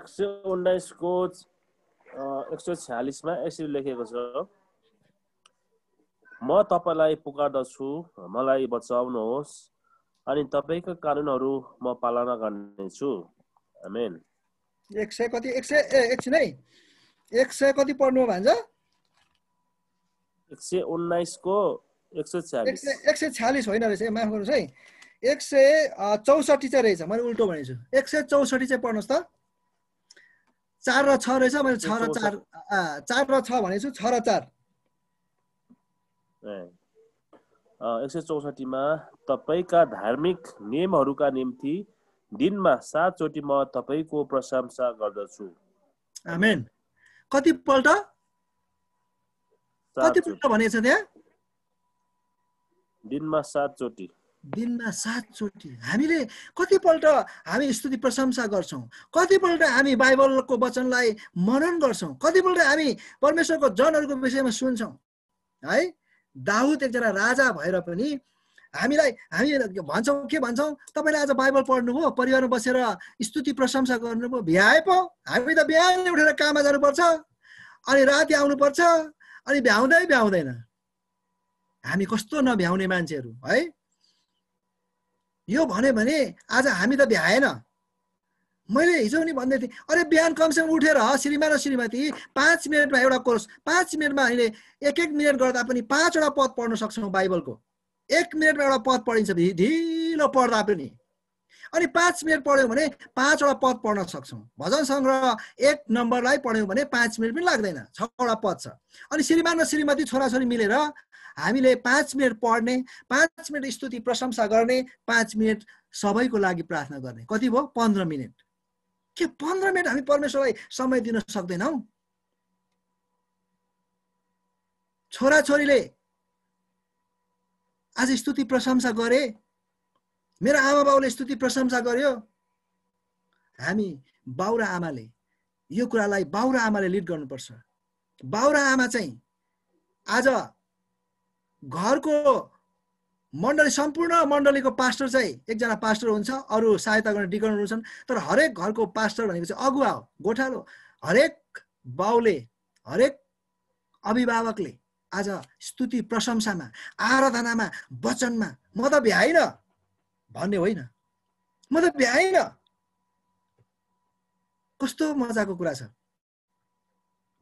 S1: एक सय उन्नाइसको एक सय छ्यालिसमा यसरी लेखेको छ म तपाईँलाई पुकार्दछु मलाई बचाउनुहोस् अनि तपाईँको कानुनहरू म पालना गर्नेछु आमेन एक सय कति एक सय एकछिन है एक सय कति पढ्नु भन्छ एक सय उन्नाइसको एक सय छ्यालिस एक सय छ्यालिस होइन रहेछ माफ गर्नुहोस् है एक सय चौसठी चाहिँ रहेछ मैले उल्टो भनेछु एक सय चौसठी चाहिँ पढ्नुहोस् त चार र छ रहेछ मैले छ र चार चार र छ भनेछु छ र चार एक सय चौसठीमा तपाईँका धार्मिक नियमहरूका निम्ति दिनमा सातचोटि म तपाईँको प्रशंसा गर्दछु आमेन कतिपल्ट कतिपल्ट भनेछ त्यहाँ दिनमा सातचोटि दिनमा सातचोटि हामीले कतिपल्ट हामी स्तुति प्रशंसा गर्छौँ कतिपल्ट हामी बाइबलको वचनलाई मनन गर्छौँ कतिपल्ट हामी परमेश्वरको जनहरूको विषयमा सुन्छौँ है दाहुद एकजना राजा भएर पनि हामीलाई हामी भन्छौँ के भन्छौँ तपाईँले आज बाइबल पढ्नुभयो परिवारमा बसेर स्तुति प्रशंसा गर्नुभयो भ्याए पो हामी त बिहानै उठेर काममा जानुपर्छ अनि राति आउनुपर्छ अनि भ्याउँदै भ्याउँदैन हामी कस्तो नभ्याउने मान्छेहरू है यो भन्यो भने आज हामी त भ्याएन मैले हिजो पनि भन्दै थिएँ अरे बिहान कमसेकम उठेर श्रीमान र श्रीमती पाँच मिनटमा एउटा कोर्स पाँच मिनटमा अहिले एक एक मिनट गर्दा पनि पाँचवटा पद पढ्न सक्छौँ बाइबलको एक मिनटमा एउटा पद पढिन्छ ढिलो पढ्दा पनि अनि पाँच मिनट पढ्यौँ भने पाँचवटा पद पढ्न सक्छौँ भजन सङ्ग्रह एक नम्बरलाई पढ्यौँ भने पाँच मिनट पनि लाग्दैन छवटा पद छ अनि श्रीमान र श्रीमती छोराछोरी मिलेर हामीले पाँच मिनट पढ्ने पाँच मिनट स्तुति प्रशंसा गर्ने पाँच मिनट सबैको लागि प्रार्थना गर्ने कति भयो पन्ध्र मिनट के पन्ध्र मिनट हामी परमेश्वरलाई समय दिन सक्दैनौँ छोरीले आज स्तुति प्रशंसा गरे मेरो आमा बाउले स्तुति प्रशंसा गर्यो हामी बाउ र आमाले यो कुरालाई बाउ र आमाले लिड गर्नुपर्छ बाउ र आमा चाहिँ आज घरको मण्डली सम्पूर्ण मण्डलीको पास्टर चाहिँ एकजना पास्टर हुन्छ अरू सहायता गर्ने डिकनहरू हुन्छन् तर हरेक घरको पास्टर भनेको चाहिँ अगुवा हो गोठालो हरेक बाउले हरेक अभिभावकले आज स्तुति प्रशंसामा आराधनामा वचनमा म त भ्याइन भन्ने होइन म त भ्याइन कस्तो मजाको कुरा छ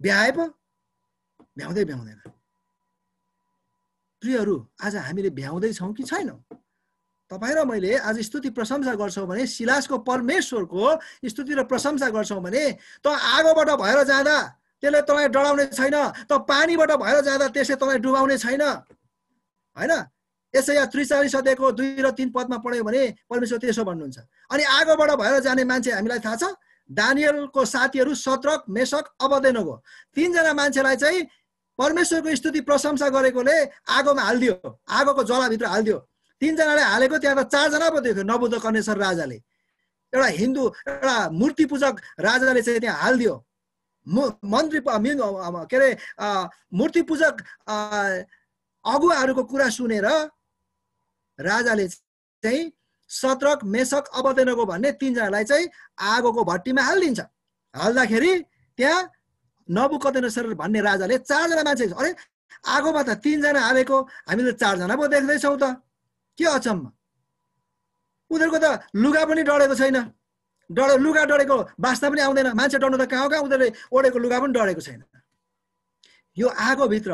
S1: भ्याए पो भ्याउँदै भ्याउँदैन प्रियहरू आज हामीले भ्याउँदैछौँ कि छैनौँ तपाईँ र मैले आज स्तुति प्रशंसा गर्छौँ भने सिलासको परमेश्वरको स्तुति र प्रशंसा गर्छौँ भने त आगोबाट भएर जाँदा त्यसले तँलाई डराउने छैन त पानीबाट भएर जाँदा त्यसले तँलाई डुबाउने छैन होइन यसै या त्रिचालिस सदेको दुई र तिन पदमा पढ्यो भने परमेश्वर त्यसो भन्नुहुन्छ अनि आगोबाट भएर जाने मान्छे हामीलाई थाहा छ दानियलको साथीहरू सत्रक मेसक अबदेनको तिनजना मान्छेलाई चाहिँ परमेश्वरको स्तुति प्रशंसा गरेकोले आगोमा हालिदियो आगोको जलाभित्र हालिदियो तिनजनाले हालेको त्यहाँ त चारजना पो देख्यो नबुद्ध कर्णेश्वर राजाले एउटा हिन्दू एउटा मूर्ति पूजक राजाले चाहिँ त्यहाँ हालिदियो मन्त्री के अरे मूर्ति पूजक अगुवाहरूको कुरा सुनेर राजाले चाहिँ सत्रक मेसक अबतेनको भन्ने तिनजनालाई चाहिँ आगोको भट्टीमा हालिदिन्छ हाल्दाखेरि त्यहाँ सर भन्ने राजाले चारजना मान्छे अरे आगोमा त तिनजना हामी हामीले चारजना पो देख्दैछौँ त के अचम्म उनीहरूको त लुगा पनि डढेको छैन डढ लुगा डढेको बास्ता पनि आउँदैन मान्छे डढ्नु त कहाँ कहाँ उनीहरूले ओढेको लुगा पनि डढेको छैन यो आगोभित्र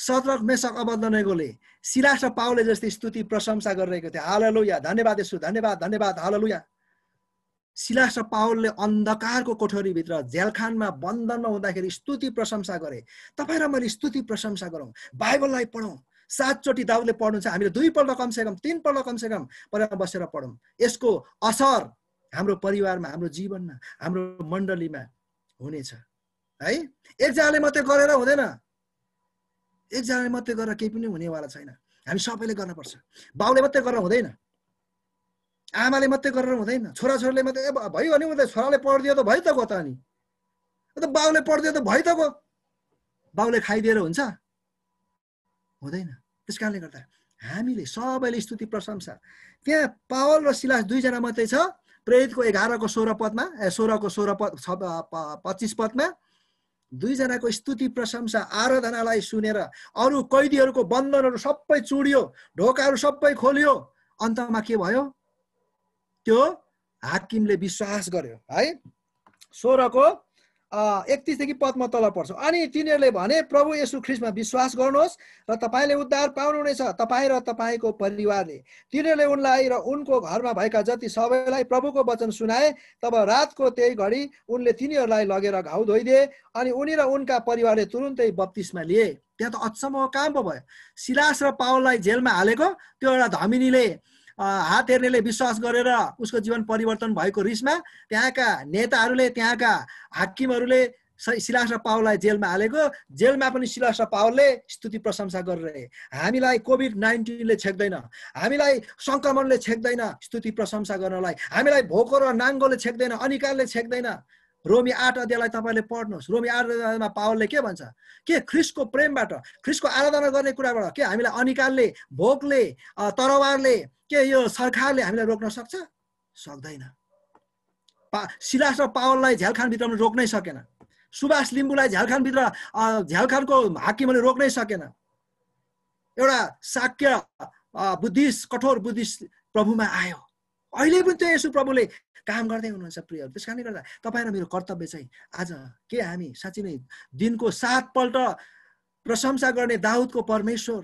S1: सतरक मेसक अबन्दनेकोले शिलास र पाउले जस्तै स्तुति प्रशंसा गरिरहेको थियो हाल या धन्यवाद यसो धन्यवाद धन्यवाद हाल सिलास र पावलले अन्धकारको कोठरीभित्र झ्यालखानमा बन्धनमा हुँदाखेरि स्तुति प्रशंसा गरे तपाईँ र मैले स्तुति प्रशंसा गरौँ बाइबललाई पढौँ सातचोटि दाउले पढ्नु छ हामीले दुईपल्ट कमसेकम तिनपल्ट कमसेकम पढेर बसेर पढौँ यसको असर हाम्रो परिवारमा हाम्रो जीवनमा हाम्रो मण्डलीमा हुनेछ है एकजनाले मात्रै गरेर हुँदैन एकजनाले मात्रै गरेर केही पनि हुनेवाला छैन हामी सबैले गर्नुपर्छ बाउले मात्रै गरेर हुँदैन आमाले मात्रै गरेर हुँदैन छोराछोरीले मात्रै भयो भने हुँदैन छोराले पढिदियो त भयो त गो त अनि अन्त बाउले पढिदियो त भयो त गो बाउले खाइदिएर हुन्छ हुँदैन त्यस कारणले गर्दा हामीले सबैले स्तुति प्रशंसा त्यहाँ पावल र सिलास दुईजना मात्रै छ प्रेरितको एघारको सोह्र पदमा ए सोह्रको सोह्र पद छ पच्चिस पदमा दुईजनाको स्तुति प्रशंसा आराधनालाई सुनेर अरू कैदीहरूको बन्धनहरू सबै चुडियो ढोकाहरू सबै खोलियो अन्तमा के भयो त्यो हाकिमले विश्वास गर्यो है सोह्रको एकतिसदेखि पदमा तल पर्छ अनि तिनीहरूले भने प्रभु यसु ख्रिस्टमा विश्वास गर्नुहोस् र तपाईँले उद्धार पाउनुहुनेछ तपाईँ र तपाईँको परिवारले तिनीहरूले उनलाई र उनको घरमा भएका जति सबैलाई प्रभुको वचन सुनाए तब रातको त्यही घडी उनले तिनीहरूलाई लगेर घाउ धोइदिए अनि उनी र उनका परिवारले तुरुन्तै बत्तिसमा लिए त्यहाँ त अचम्मको काम पो भयो सिलास र पावललाई जेलमा हालेको त्यो एउटा धमिनीले हात हेर्नेले विश्वास गरेर उसको जीवन परिवर्तन भएको रिसमा त्यहाँका नेताहरूले त्यहाँका हाकिमहरूले सिलास र पावललाई जेलमा हालेको जेलमा पनि सिलास र पावलले स्तुति प्रशंसा गरिरहे हामीलाई कोभिड नाइन्टिनले छेक्दैन हामीलाई सङ्क्रमणले छेक्दैन स्तुति प्रशंसा गर्नलाई हामीलाई भोको र नाङ्गोले छेक्दैन अनिकालले छेक्दैन रोमी आठ अध्यायलाई तपाईँले पढ्नुहोस् रोमी आठ अध्यायमा पावलले के भन्छ के ख्रिसको प्रेमबाट ख्रिसको आराधना गर्ने कुराबाट के हामीलाई अनिकालले भोकले तरवारले के यो सरकारले हामीलाई रोक्न सक्छ सक्दैन पा सिलास र पावललाई पनि रोक्नै सकेन सुभाष लिम्बूलाई झ्यालखानभित्र झ्यालखानको हाकिमले रोक्नै सकेन एउटा शाक्य बुद्धिस्ट कठोर बुद्धिस्ट प्रभुमा आयो अहिले पनि त्यो यसो प्रभुले काम गर्दै हुनुहुन्छ प्रियहरू त्यस कारणले गर्दा तपाईँ र मेरो कर्तव्य चाहिँ आज के हामी साँच्ची नै दिनको सातपल्ट प्रशंसा गर्ने दाउदको परमेश्वर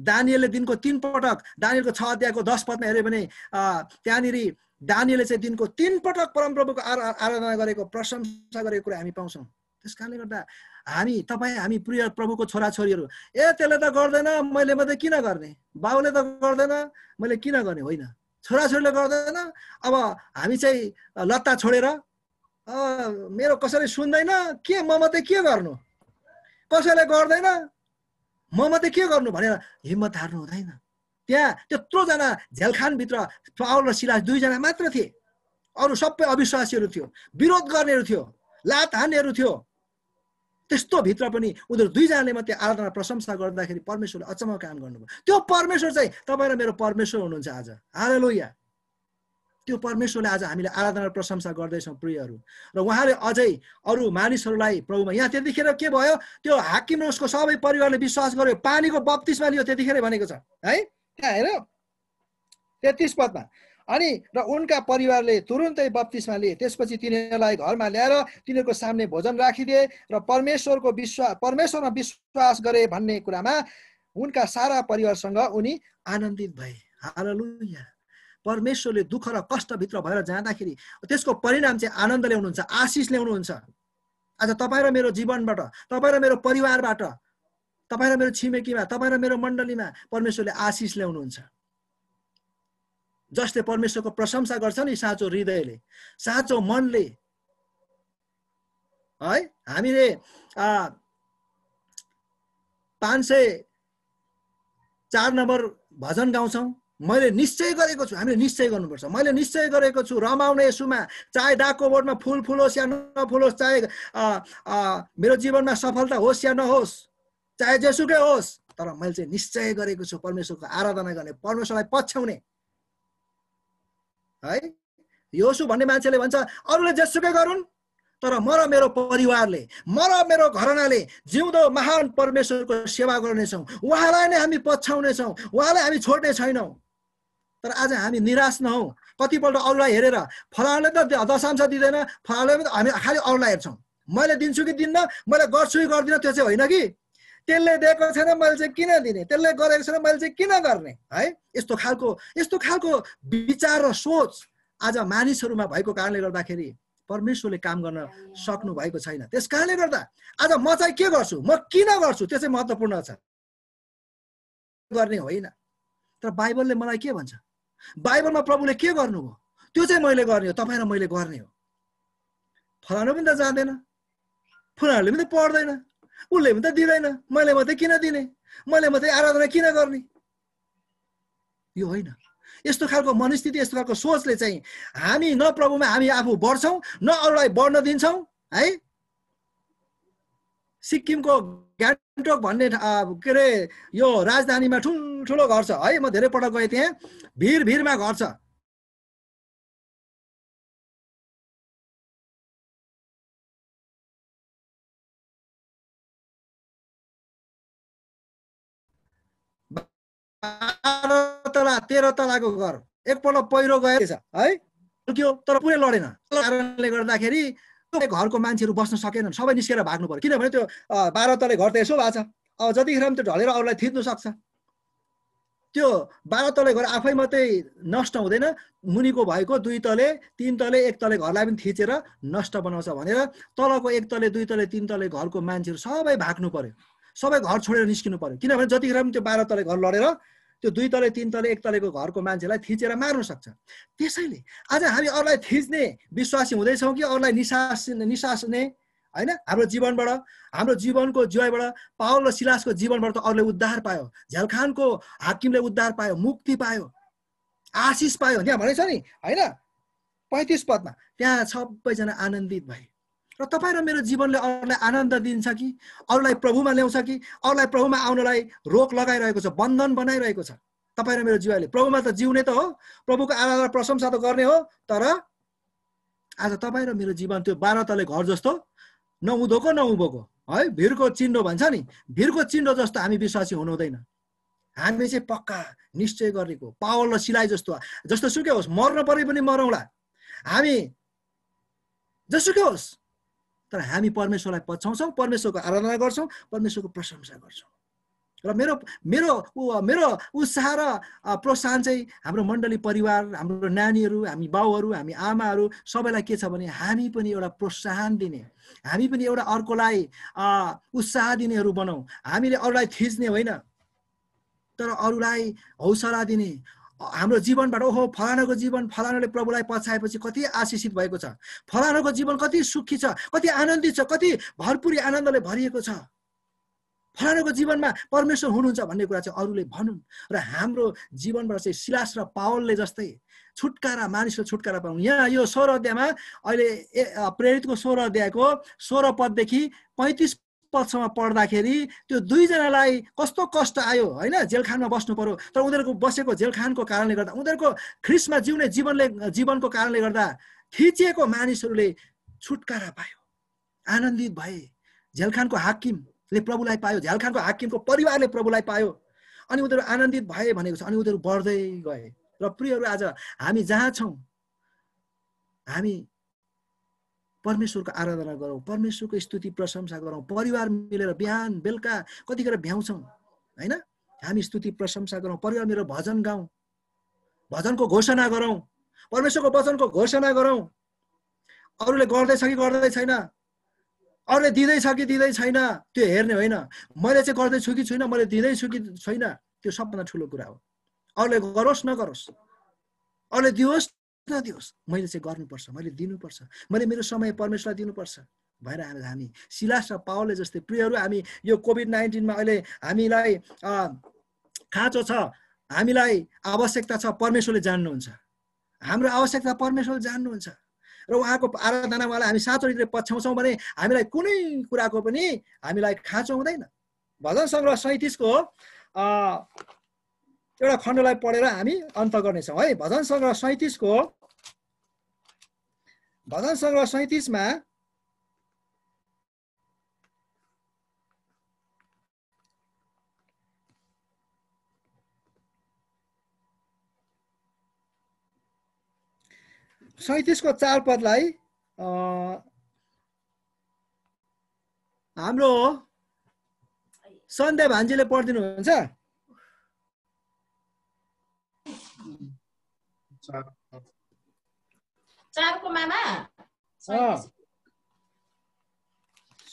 S1: दानियलले दिनको तिन पटक दानियलको छ अध्यायको दस पदमा हेऱ्यो भने त्यहाँनिर दानीले चाहिँ दिनको तिन पटक परमप्रभुको आराधना गरेको प्रशंसा गरेको कुरा हामी पाउँछौँ त्यस कारणले गर्दा हामी तपाईँ हामी प्रिय प्रभुको छोराछोरीहरू ए त्यसले त गर्दैन मैले मात्रै किन गर्ने बाबुले त गर्दैन मैले किन गर्ने होइन छोराछोरीले गर्दैन अब हामी चाहिँ लत्ता छोडेर मेरो कसैले सुन्दैन के म मात्रै के गर्नु कसैले गर्दैन म मात्रै के गर्नु भनेर हिम्मत हार्नु हुँदैन त्यहाँ त्यत्रोजना झेलखानभित्र पावल र सिलास दुईजना मात्र थिए अरू सबै अविश्वासीहरू थियो विरोध गर्नेहरू थियो लात हान्नेहरू थियो त्यस्तो भित्र पनि उनीहरू दुईजनाले मात्रै आराधना प्रशंसा गर्दाखेरि परमेश्वरले अचम्म काम गर्नुभयो त्यो परमेश्वर चाहिँ तपाईँ र मेरो परमेश्वर हुनुहुन्छ आज हालेलुया त्यो परमेश्वरले आज हामीले आराधना र प्रशंसा गर्दैछौँ प्रियहरू र उहाँले अझै अरू मानिसहरूलाई प्रभुमा यहाँ त्यतिखेर के भयो त्यो हाकिम र उसको सबै परिवारले विश्वास गर्यो पानीको बत्तिसमा लियो त्यतिखेर भनेको छ है त्यहाँ हेर तेत्तिस पदमा अनि र उनका परिवारले तुरुन्तै बत्तिसमा लिए त्यसपछि तिनीहरूलाई घरमा ल्याएर तिनीहरूको सामने भोजन राखिदिए र परमेश्वरको विश्वास परमेश्वरमा विश्वास गरे भन्ने कुरामा उनका सारा परिवारसँग उनी आनन्दित भए यहाँ परमेश्वरले दुःख र कष्टभित्र भएर जाँदाखेरि त्यसको परिणाम चाहिँ आनन्द ल्याउनुहुन्छ आशिष ल्याउनुहुन्छ आज तपाईँ र मेरो जीवनबाट तपाईँ र मेरो परिवारबाट तपाईँ र मेरो छिमेकीमा तपाईँ र मेरो मण्डलीमा परमेश्वरले आशिष ल्याउनुहुन्छ जसले परमेश्वरको प्रशंसा गर्छ नि साँचो हृदयले साँचो मनले है हामीले पाँच सय चार नम्बर भजन गाउँछौँ मैले निश्चय गरेको छु हामीले निश्चय गर्नुपर्छ मैले निश्चय गरेको छु रमाउने यसुमा चाहे डाको बोर्डमा फुल फुलोस् या नफुलोस् चाहे मेरो जीवनमा सफलता होस् या नहोस् चाहे जेसुकै होस् तर मैले चाहिँ निश्चय गरेको छु परमेश्वरको आराधना गर्ने परमेश्वरलाई पछ्याउने है योसु भन्ने मान्छेले भन्छ अरूले जेसुकै गरून् तर म र मेरो परिवारले म र मेरो घरनाले जिउँदो महान परमेश्वरको सेवा गर्नेछौँ उहाँलाई नै हामी पछ्याउनेछौँ उहाँलाई हामी छोड्ने छैनौँ तर आज हामी निराश नहौँ कतिपल्ट अरूलाई हेरेर फलाले त दशांश दिँदैन फलाले पनि हामी खालि अरूलाई हेर्छौँ मैले दिन्छु कि दिन्न मैले गर्छु कि गर्दिनँ त्यो चाहिँ होइन कि त्यसले दिएको छैन मैले चाहिँ किन दिने त्यसले गरेको छैन मैले चाहिँ किन गर्ने है यस्तो खालको यस्तो खालको विचार र सोच आज मानिसहरूमा भएको कारणले गर्दाखेरि परमेश्वरले काम गर्न सक्नु भएको छैन त्यस कारणले गर्दा आज म चाहिँ के गर्छु म किन गर्छु त्यो चाहिँ महत्त्वपूर्ण छ गर्ने होइन तर बाइबलले मलाई के भन्छ बाइबलमा प्रभुले के गर्नुभयो त्यो चाहिँ मैले गर्ने हो तपाईँ र मैले गर्ने हो फलानु पनि त जाँदैन फुलाहरूले पनि त पढ्दैन उसले पनि त दिँदैन मैले मात्रै किन दिने मैले मात्रै आराधना किन गर्ने यो होइन यस्तो खालको मनस्थिति यस्तो खालको सोचले चाहिँ हामी न प्रभुमा हामी आफू बढ्छौँ न अरूलाई बढ्न दिन्छौँ है सिक्किमको गान्तोक भन्ने के अरे यो राजधानीमा ठुल्ठुलो घर छ है म धेरै पटक गएँ त्यहाँ भिर भिरमा घर छ बाह्र तला तेह्र तलाको घर एकपल्ट पहिरो गएछ है तर पुरै लडेन कारणले गर्दाखेरि घरको मान्छेहरू बस्न सकेनन् सबै निस्केर भाग्नु पर्यो किनभने त्यो बाह्र तले घर त यसो भएको छ अब जतिखेर पनि त्यो ढलेर अरूलाई थिच्नु सक्छ त्यो बाह्र तले घर आफै मात्रै नष्ट हुँदैन मुनिको भएको दुई तले तिन तले एक तले घरलाई पनि थिचेर नष्ट बनाउँछ भनेर तलको एक तले दुई तले तिन तले घरको मान्छेहरू सबै भाग्नु पर्यो सबै घर छोडेर निस्किनु पर्यो किनभने जतिखेर पनि त्यो बाह्र तले घर लडेर त्यो दुई तले तिन तले एक तलेको घरको मान्छेलाई थिचेर मार्न सक्छ त्यसैले आज हामी अरूलाई थिच्ने विश्वासी हुँदैछौँ कि अरूलाई निसास निसास्ने होइन हाम्रो जीवनबाट हाम्रो जीवनको जिवाइबाट पावल र सिलासको जीवनबाट त अरूले उद्धार पायो झेलखानको हाकिमले उद्धार पायो मुक्ति पायो आशिष पायो त्यहाँ भनेको छ नि होइन पैँतिस पदमा त्यहाँ सबैजना आनन्दित भए र तपाईँ र मेरो जीवनले अरूलाई आनन्द दिन्छ कि अरूलाई प्रभुमा ल्याउँछ कि अरूलाई प्रभुमा आउनलाई रोक लगाइरहेको छ बन्धन बनाइरहेको छ तपाईँ र मेरो जीवनले प्रभुमा त जिउने त हो प्रभुको आराधना प्रशंसा त गर्ने हो तर आज तपाईँ र मेरो जीवन त्यो बाह्र तले घर जस्तो नहुँदोको नउँभोको है भिरको चिन्डो भन्छ नि भिरको चिन्डो जस्तो हामी विश्वासी हुनुहुँदैन हामी चाहिँ पक्का निश्चय गरेको पावल र सिलाइ जस्तो जस्तो सुकै होस् मर्न परे पनि मरौँला हामी जसुकै होस् तर हामी परमेश्वरलाई पछ्याउँछौँ परमेश्वरको आराधना गर्छौँ परमेश्वरको प्रशंसा गर्छौँ र मेरो मेरो मेरो उत्साह र प्रोत्साहन चाहिँ हाम्रो मण्डली परिवार हाम्रो नानीहरू हामी बाउहरू हामी आमाहरू सबैलाई के छ भने हामी पनि एउटा प्रोत्साहन दिने हामी पनि एउटा अर्कोलाई उत्साह दिनेहरू बनाऊ हामीले अरूलाई थिच्ने होइन तर अरूलाई हौसला दिने हाम्रो जीवनबाट ओहो फलानाको जीवन फलानाले प्रभुलाई पछाएपछि कति आशिषित भएको छ फलानाको जीवन कति सुखी छ कति आनन्दित छ कति भरपुरी आनन्दले भरिएको छ फलानाको जीवनमा परमेश्वर हुनुहुन्छ भन्ने कुरा चाहिँ अरूले भनौँ र हाम्रो जीवनबाट चाहिँ सिलास र पावलले जस्तै छुटकारा मानिसले छुटकारा पाउनु यहाँ यो सौर अध्यायमा अहिले प्रेरितको सौर अध्यायको सोह्र पददेखि पैँतिस पक्षमा पढ्दाखेरि त्यो दुईजनालाई कस्तो कष्ट आयो होइन जेलखानमा बस्नु पर्यो तर उनीहरूको बसेको जेलखानको कारणले गर्दा उनीहरूको ख्रिसमा जिउने जीवनले जीवनको कारणले गर्दा खिचिएको मानिसहरूले छुटकारा पायो आनन्दित भए झेलखानको हाकिमले प्रभुलाई पायो झेलखानको हाकिमको परिवारले प्रभुलाई पायो अनि उनीहरू आनन्दित भए भनेको छ अनि उनीहरू बढ्दै गए र प्रियहरू आज हामी जहाँ छौँ हामी परमेश्वरको आराधना गरौँ परमेश्वरको स्तुति प्रशंसा गरौँ परिवार मिलेर बिहान बेलुका कतिखेर भ्याउँछौँ होइन हामी स्तुति प्रशंसा गरौँ परिवार मिलेर भजन गाउँ भजनको घोषणा गरौँ परमेश्वरको वचनको घोषणा गरौँ अरूले गर्दैछ कि गर्दै छैन अरूले दिँदैछ कि दिँदै छैन त्यो हेर्ने होइन मैले चाहिँ गर्दैछु कि छुइनँ मैले दिँदैछु कि छैन त्यो सबभन्दा ठुलो कुरा हो अरूले गरोस् नगरोस् अरूले दियोस् नदियोस् मैले चाहिँ गर्नुपर्छ मैले दिनुपर्छ मैले मेरो समय परमेश्वरलाई दिनुपर्छ भएर हामी हामी सिलास र पावले जस्तै प्रियहरू हामी यो कोभिड नाइन्टिनमा अहिले हामीलाई खाँचो छ हामीलाई आवश्यकता छ परमेश्वरले जान्नुहुन्छ हाम्रो आवश्यकता परमेश्वरले जान्नुहुन्छ र उहाँको आराधना उहाँलाई हामी साँचो रीतिले पछ्याउँछौँ भने हामीलाई कुनै कुराको पनि हामीलाई खाँचो हुँदैन भजन सङ्ग्रह सैतिसको एउटा खण्डलाई पढेर हामी अन्त गर्नेछौँ है भजन सङ्ग्रह सैतिसको भजन सङ्ग्रह सैतिसमा सैतिसको चार पदलाई हाम्रो सन्ध्या भान्जीले पढिदिनुहुन्छ चारको मामा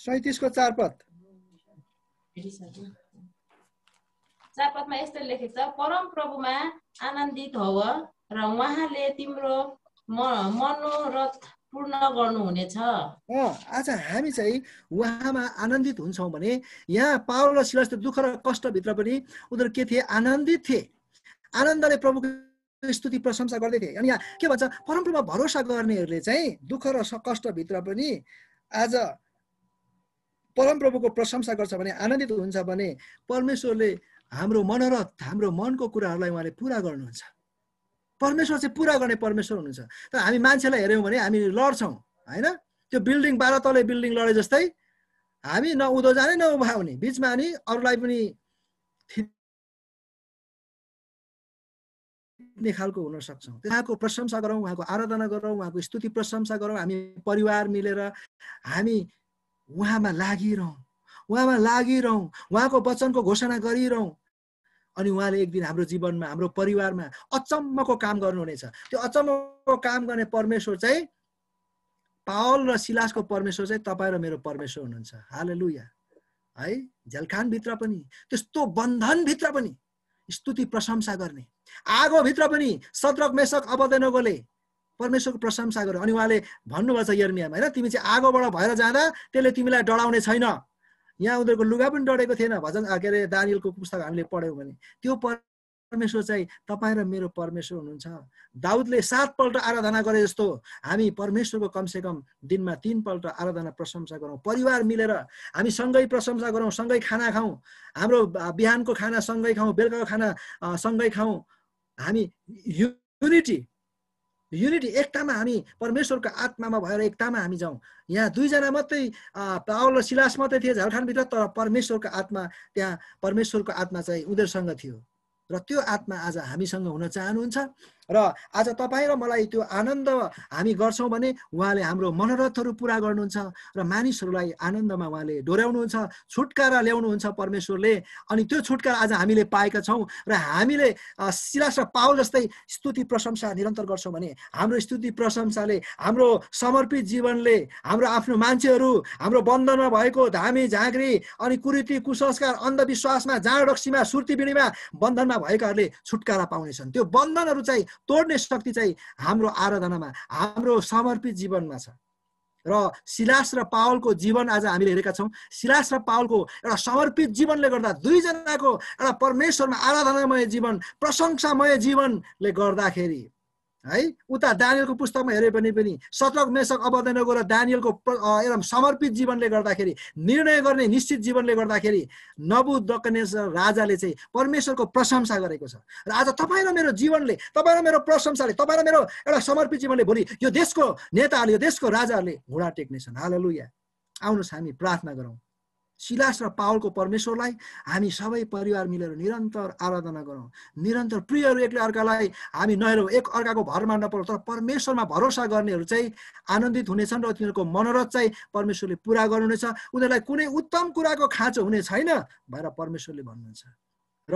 S1: सैतिसको चारपत चारपतमा यस्तो लेखेको छ परम प्रभुमा आनन्दित हो र उहाँले तिम्रो मनोरथ पूर्ण गर्नुहुनेछ आज हामी चाहिँ उहाँमा आनन्दित हुन्छौँ भने यहाँ पावल सिलास दुःख र कष्टभित्र पनि उनीहरू के थिए आनन्दित थिए आनन्दले प्रभुको स्तुति प्रशंसा गर्दै थिए अनि यहाँ के भन्छ परम्परामा भरोसा गर्नेहरूले चाहिँ दुःख र कष्टभित्र पनि आज परमप्रभुको प्रशंसा गर्छ भने आनन्दित हुन्छ भने परमेश्वरले हाम्रो मनोरथ हाम्रो मनको कुराहरूलाई उहाँले पुरा गर्नुहुन्छ परमेश्वर चाहिँ पुरा गर्ने परमेश्वर हुनुहुन्छ तर हामी मान्छेलाई हेऱ्यौँ भने हामी लड्छौँ होइन त्यो बिल्डिङ बाह्र तले बिल्डिङ लडे जस्तै हामी न उँधो जाने न उभाउने बिचमा अनि अरूलाई पनि पुग्ने खालको हुनसक्छौँ उहाँको प्रशंसा गरौँ उहाँको आराधना गरौँ उहाँको स्तुति प्रशंसा गरौँ हामी परिवार मिलेर हामी उहाँमा लागिरहौँ उहाँमा लागिरहौँ उहाँको वचनको घोषणा गरिरहौँ अनि उहाँले एक दिन हाम्रो जीवनमा हाम्रो परिवारमा अचम्मको काम गर्नुहुनेछ त्यो अचम्मको काम गर्ने परमेश्वर चाहिँ पावल र सिलासको परमेश्वर चाहिँ तपाईँ र मेरो परमेश्वर हुनुहुन्छ हाल लुया है झेलखानभित्र पनि त्यस्तो बन्धनभित्र पनि स्तुति प्रशंसा गर्ने आगोभित्र पनि सत्रक मेसक अबध नगोले परमेश्वरको प्रशंसा गर्यो अनि उहाँले भन्नुभएको छ यर्मियामा होइन तिमी चाहिँ आगोबाट भएर जाँदा त्यसले तिमीलाई डराउने छैन यहाँ उनीहरूको लुगा पनि डढेको थिएन भजन के अरे दानियलको पुस्तक हामीले पढ्यौँ भने त्यो परमेश्वर चाहिँ तपाईँ र मेरो परमेश्वर हुनुहुन्छ दाउदले सातपल्ट आराधना गरे जस्तो हामी परमेश्वरको कमसेकम कम दिनमा तिनपल्ट आराधना प्रशंसा गरौँ परिवार मिलेर हामी सँगै प्रशंसा गरौँ सँगै खाना खाउँ हाम्रो बिहानको खाना सँगै खाउँ बेलुकाको खाना सँगै खाउँ हामी युनिटी युनिटी एकतामा हामी परमेश्वरको आत्मामा भएर एकतामा हामी जाउँ यहाँ दुईजना मात्रै पावल र सिलास मात्रै थिए झारखण्डभित्र तर परमेश्वरको आत्मा त्यहाँ परमेश्वरको आत्मा चाहिँ उनीहरूसँग थियो र त्यो आत्मा आज हामीसँग हुन चाहनुहुन्छ र आज तपाईँ र मलाई त्यो आनन्द हामी गर्छौँ भने उहाँले हाम्रो मनोरथहरू पुरा गर्नुहुन्छ र मानिसहरूलाई आनन्दमा उहाँले डोर्याउनुहुन्छ छुटकारा ल्याउनुहुन्छ परमेश्वरले अनि त्यो छुटकारा आज हामीले पाएका छौँ र हामीले सिलास र पावल जस्तै स्तुति प्रशंसा निरन्तर गर्छौँ भने हाम्रो स्तुति प्रशंसाले हाम्रो समर्पित जीवनले हाम्रो आफ्नो मान्छेहरू हाम्रो बन्धनमा भएको धामी झाँक्री अनि कुरीति कुसंस्कार अन्धविश्वासमा जाँड रक्सीमा सुर्ती बिडीमा बन्धनमा भएकाहरूले छुटकारा पाउनेछन् त्यो बन्धनहरू चाहिँ तोड्ने शक्ति चाहिँ हाम्रो आराधनामा हाम्रो समर्पित जीवनमा छ र सिलास र पावलको जीवन आज हामीले हेरेका छौँ सिलास र पावलको एउटा समर्पित जीवनले गर्दा दुईजनाको एउटा परमेश्वरमा आराधनामय जीवन प्रशंसामय जीवनले गर्दाखेरि है उता दानियलको पुस्तकमा हेऱ्यो भने पनि सतर्क मेसक अवधन गएर दानियलको एकदम समर्पित जीवनले गर्दाखेरि निर्णय गर्ने निश्चित जीवनले गर्दाखेरि नबु राजाले चाहिँ परमेश्वरको प्रशंसा गरेको छ र आज तपाईँ र मेरो जीवनले तपाईँ र मेरो प्रशंसाले तपाईँ र मेरो एउटा समर्पित जीवनले भोलि यो देशको नेताहरूले यो देशको राजाहरूले घुँडा टेक्नेछन् हाल या आउनुहोस् हामी प्रार्थना गरौँ सिलास र पावलको परमेश्वरलाई हामी सबै परिवार मिलेर निरन्तर आराधना गरौँ निरन्तर प्रियहरू एकले अर्कालाई हामी नहेरौँ एक अर्काको भरमा नपरौँ तर परमेश्वरमा भरोसा गर्नेहरू चाहिँ आनन्दित हुनेछन् र तिनीहरूको मनोरथ चाहिँ परमेश्वरले पुरा गर्नुहुनेछ उनीहरूलाई कुनै उत्तम कुराको खाँचो हुने छैन भनेर परमेश्वरले भन्नुहुन्छ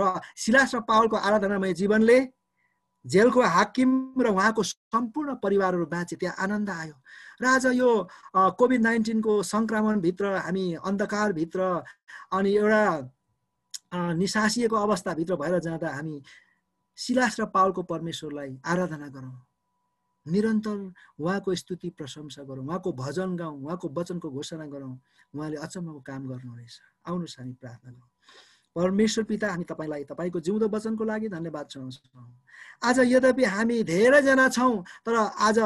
S1: र सिलास र पावलको आराधनामय जीवनले जेलको हाकिम र उहाँको सम्पूर्ण परिवारहरू बाँचे त्यहाँ आनन्द आयो र आज यो कोभिड नाइन्टिनको सङ्क्रमणभित्र हामी अन्धकारभित्र अनि एउटा निसासिएको अवस्थाभित्र भएर जाँदा हामी सिलास र पावलको परमेश्वरलाई आराधना गरौँ निरन्तर उहाँको स्तुति प्रशंसा गरौँ उहाँको भजन गाउँ उहाँको वचनको घोषणा गरौँ उहाँले अचम्मको काम गर्नुहुनेछ आउनुहोस् हामी प्रार्थना गरौँ परमेश्वर पिता हामी तपाईँलाई तपाईँको जिउँदो वचनको लागि धन्यवाद चढाउँछौँ आज यद्यपि हामी धेरैजना छौँ तर आज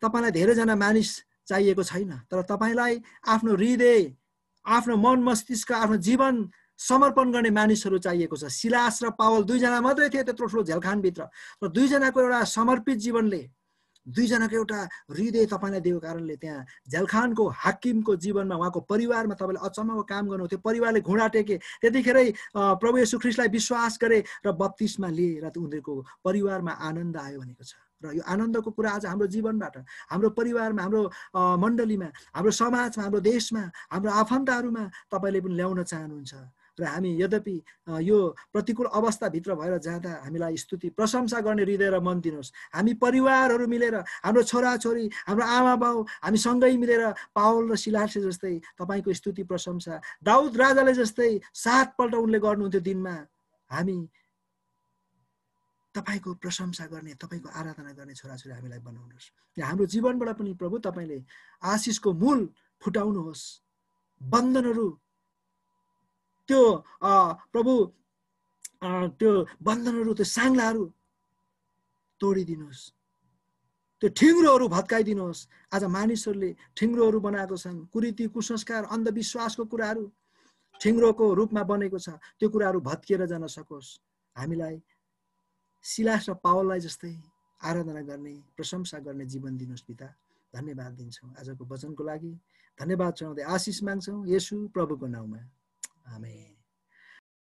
S1: तपाईँलाई धेरैजना मानिस चाहिएको छैन तर तपाईँलाई आफ्नो हृदय आफ्नो मन मस्तिष्क आफ्नो जीवन समर्पण गर्ने मानिसहरू चाहिएको छ सिलास र पावल दुईजना मात्रै थिए त्यत्रो ठुलो झेलखानभित्र र दुईजनाको एउटा समर्पित जीवनले दुईजनाको एउटा हृदय तपाईँलाई दिएको कारणले त्यहाँ झेलखानको हाकिमको जीवनमा उहाँको परिवारमा तपाईँले अचम्मको काम गर्नु गर्नुहुन्थ्यो परिवारले घुँडा टेके त्यतिखेरै प्रभु यशु ख्रिस्टलाई विश्वास गरे र बत्तिसमा लिए र उनीहरूको परिवारमा आनन्द आयो भनेको छ र यो आनन्दको कुरा आज हाम्रो जीवनबाट हाम्रो परिवारमा हाम्रो मण्डलीमा हाम्रो समाजमा हाम्रो देशमा हाम्रो आफन्तहरूमा तपाईँले पनि ल्याउन चाहनुहुन्छ र हामी यद्यपि यो प्रतिकूल अवस्थाभित्र भएर जाँदा हामीलाई स्तुति प्रशंसा गर्ने हृदय र मन दिनुहोस् हामी परिवारहरू मिलेर हाम्रो छोराछोरी हाम्रो आमा बाउ हामी सँगै मिलेर पावल र शिलासे जस्तै तपाईँको स्तुति प्रशंसा दाउद राजाले जस्तै सातपल्ट उनले गर्नुहुन्थ्यो दिनमा हामी तपाईँको प्रशंसा गर्ने तपाईँको आराधना गर्ने छोराछोरी हामीलाई बनाउनुहोस् हाम्रो जीवनबाट पनि प्रभु तपाईँले आशिषको मूल फुटाउनुहोस् बन्धनहरू त्यो प्रभु त्यो बन्धनहरू त्यो साङ्लाहरू तोडिदिनुहोस् त्यो ठिङ्रोहरू भत्काइदिनुहोस् आज मानिसहरूले ठिङ्ग्रोहरू बनाएको छन् कुरीति कुसंस्कार अन्धविश्वासको कुराहरू ठिङ्रोको रूपमा बनेको छ त्यो कुराहरू भत्किएर जान सकोस् हामीलाई सिलास र पावललाई जस्तै आराधना गर्ने प्रशंसा गर्ने जीवन दिनुहोस् पिता धन्यवाद दिन्छौँ आजको वचनको लागि धन्यवाद चढाउँदै आशिष माग्छौँ यसु प्रभुको नाउँमा 아멘.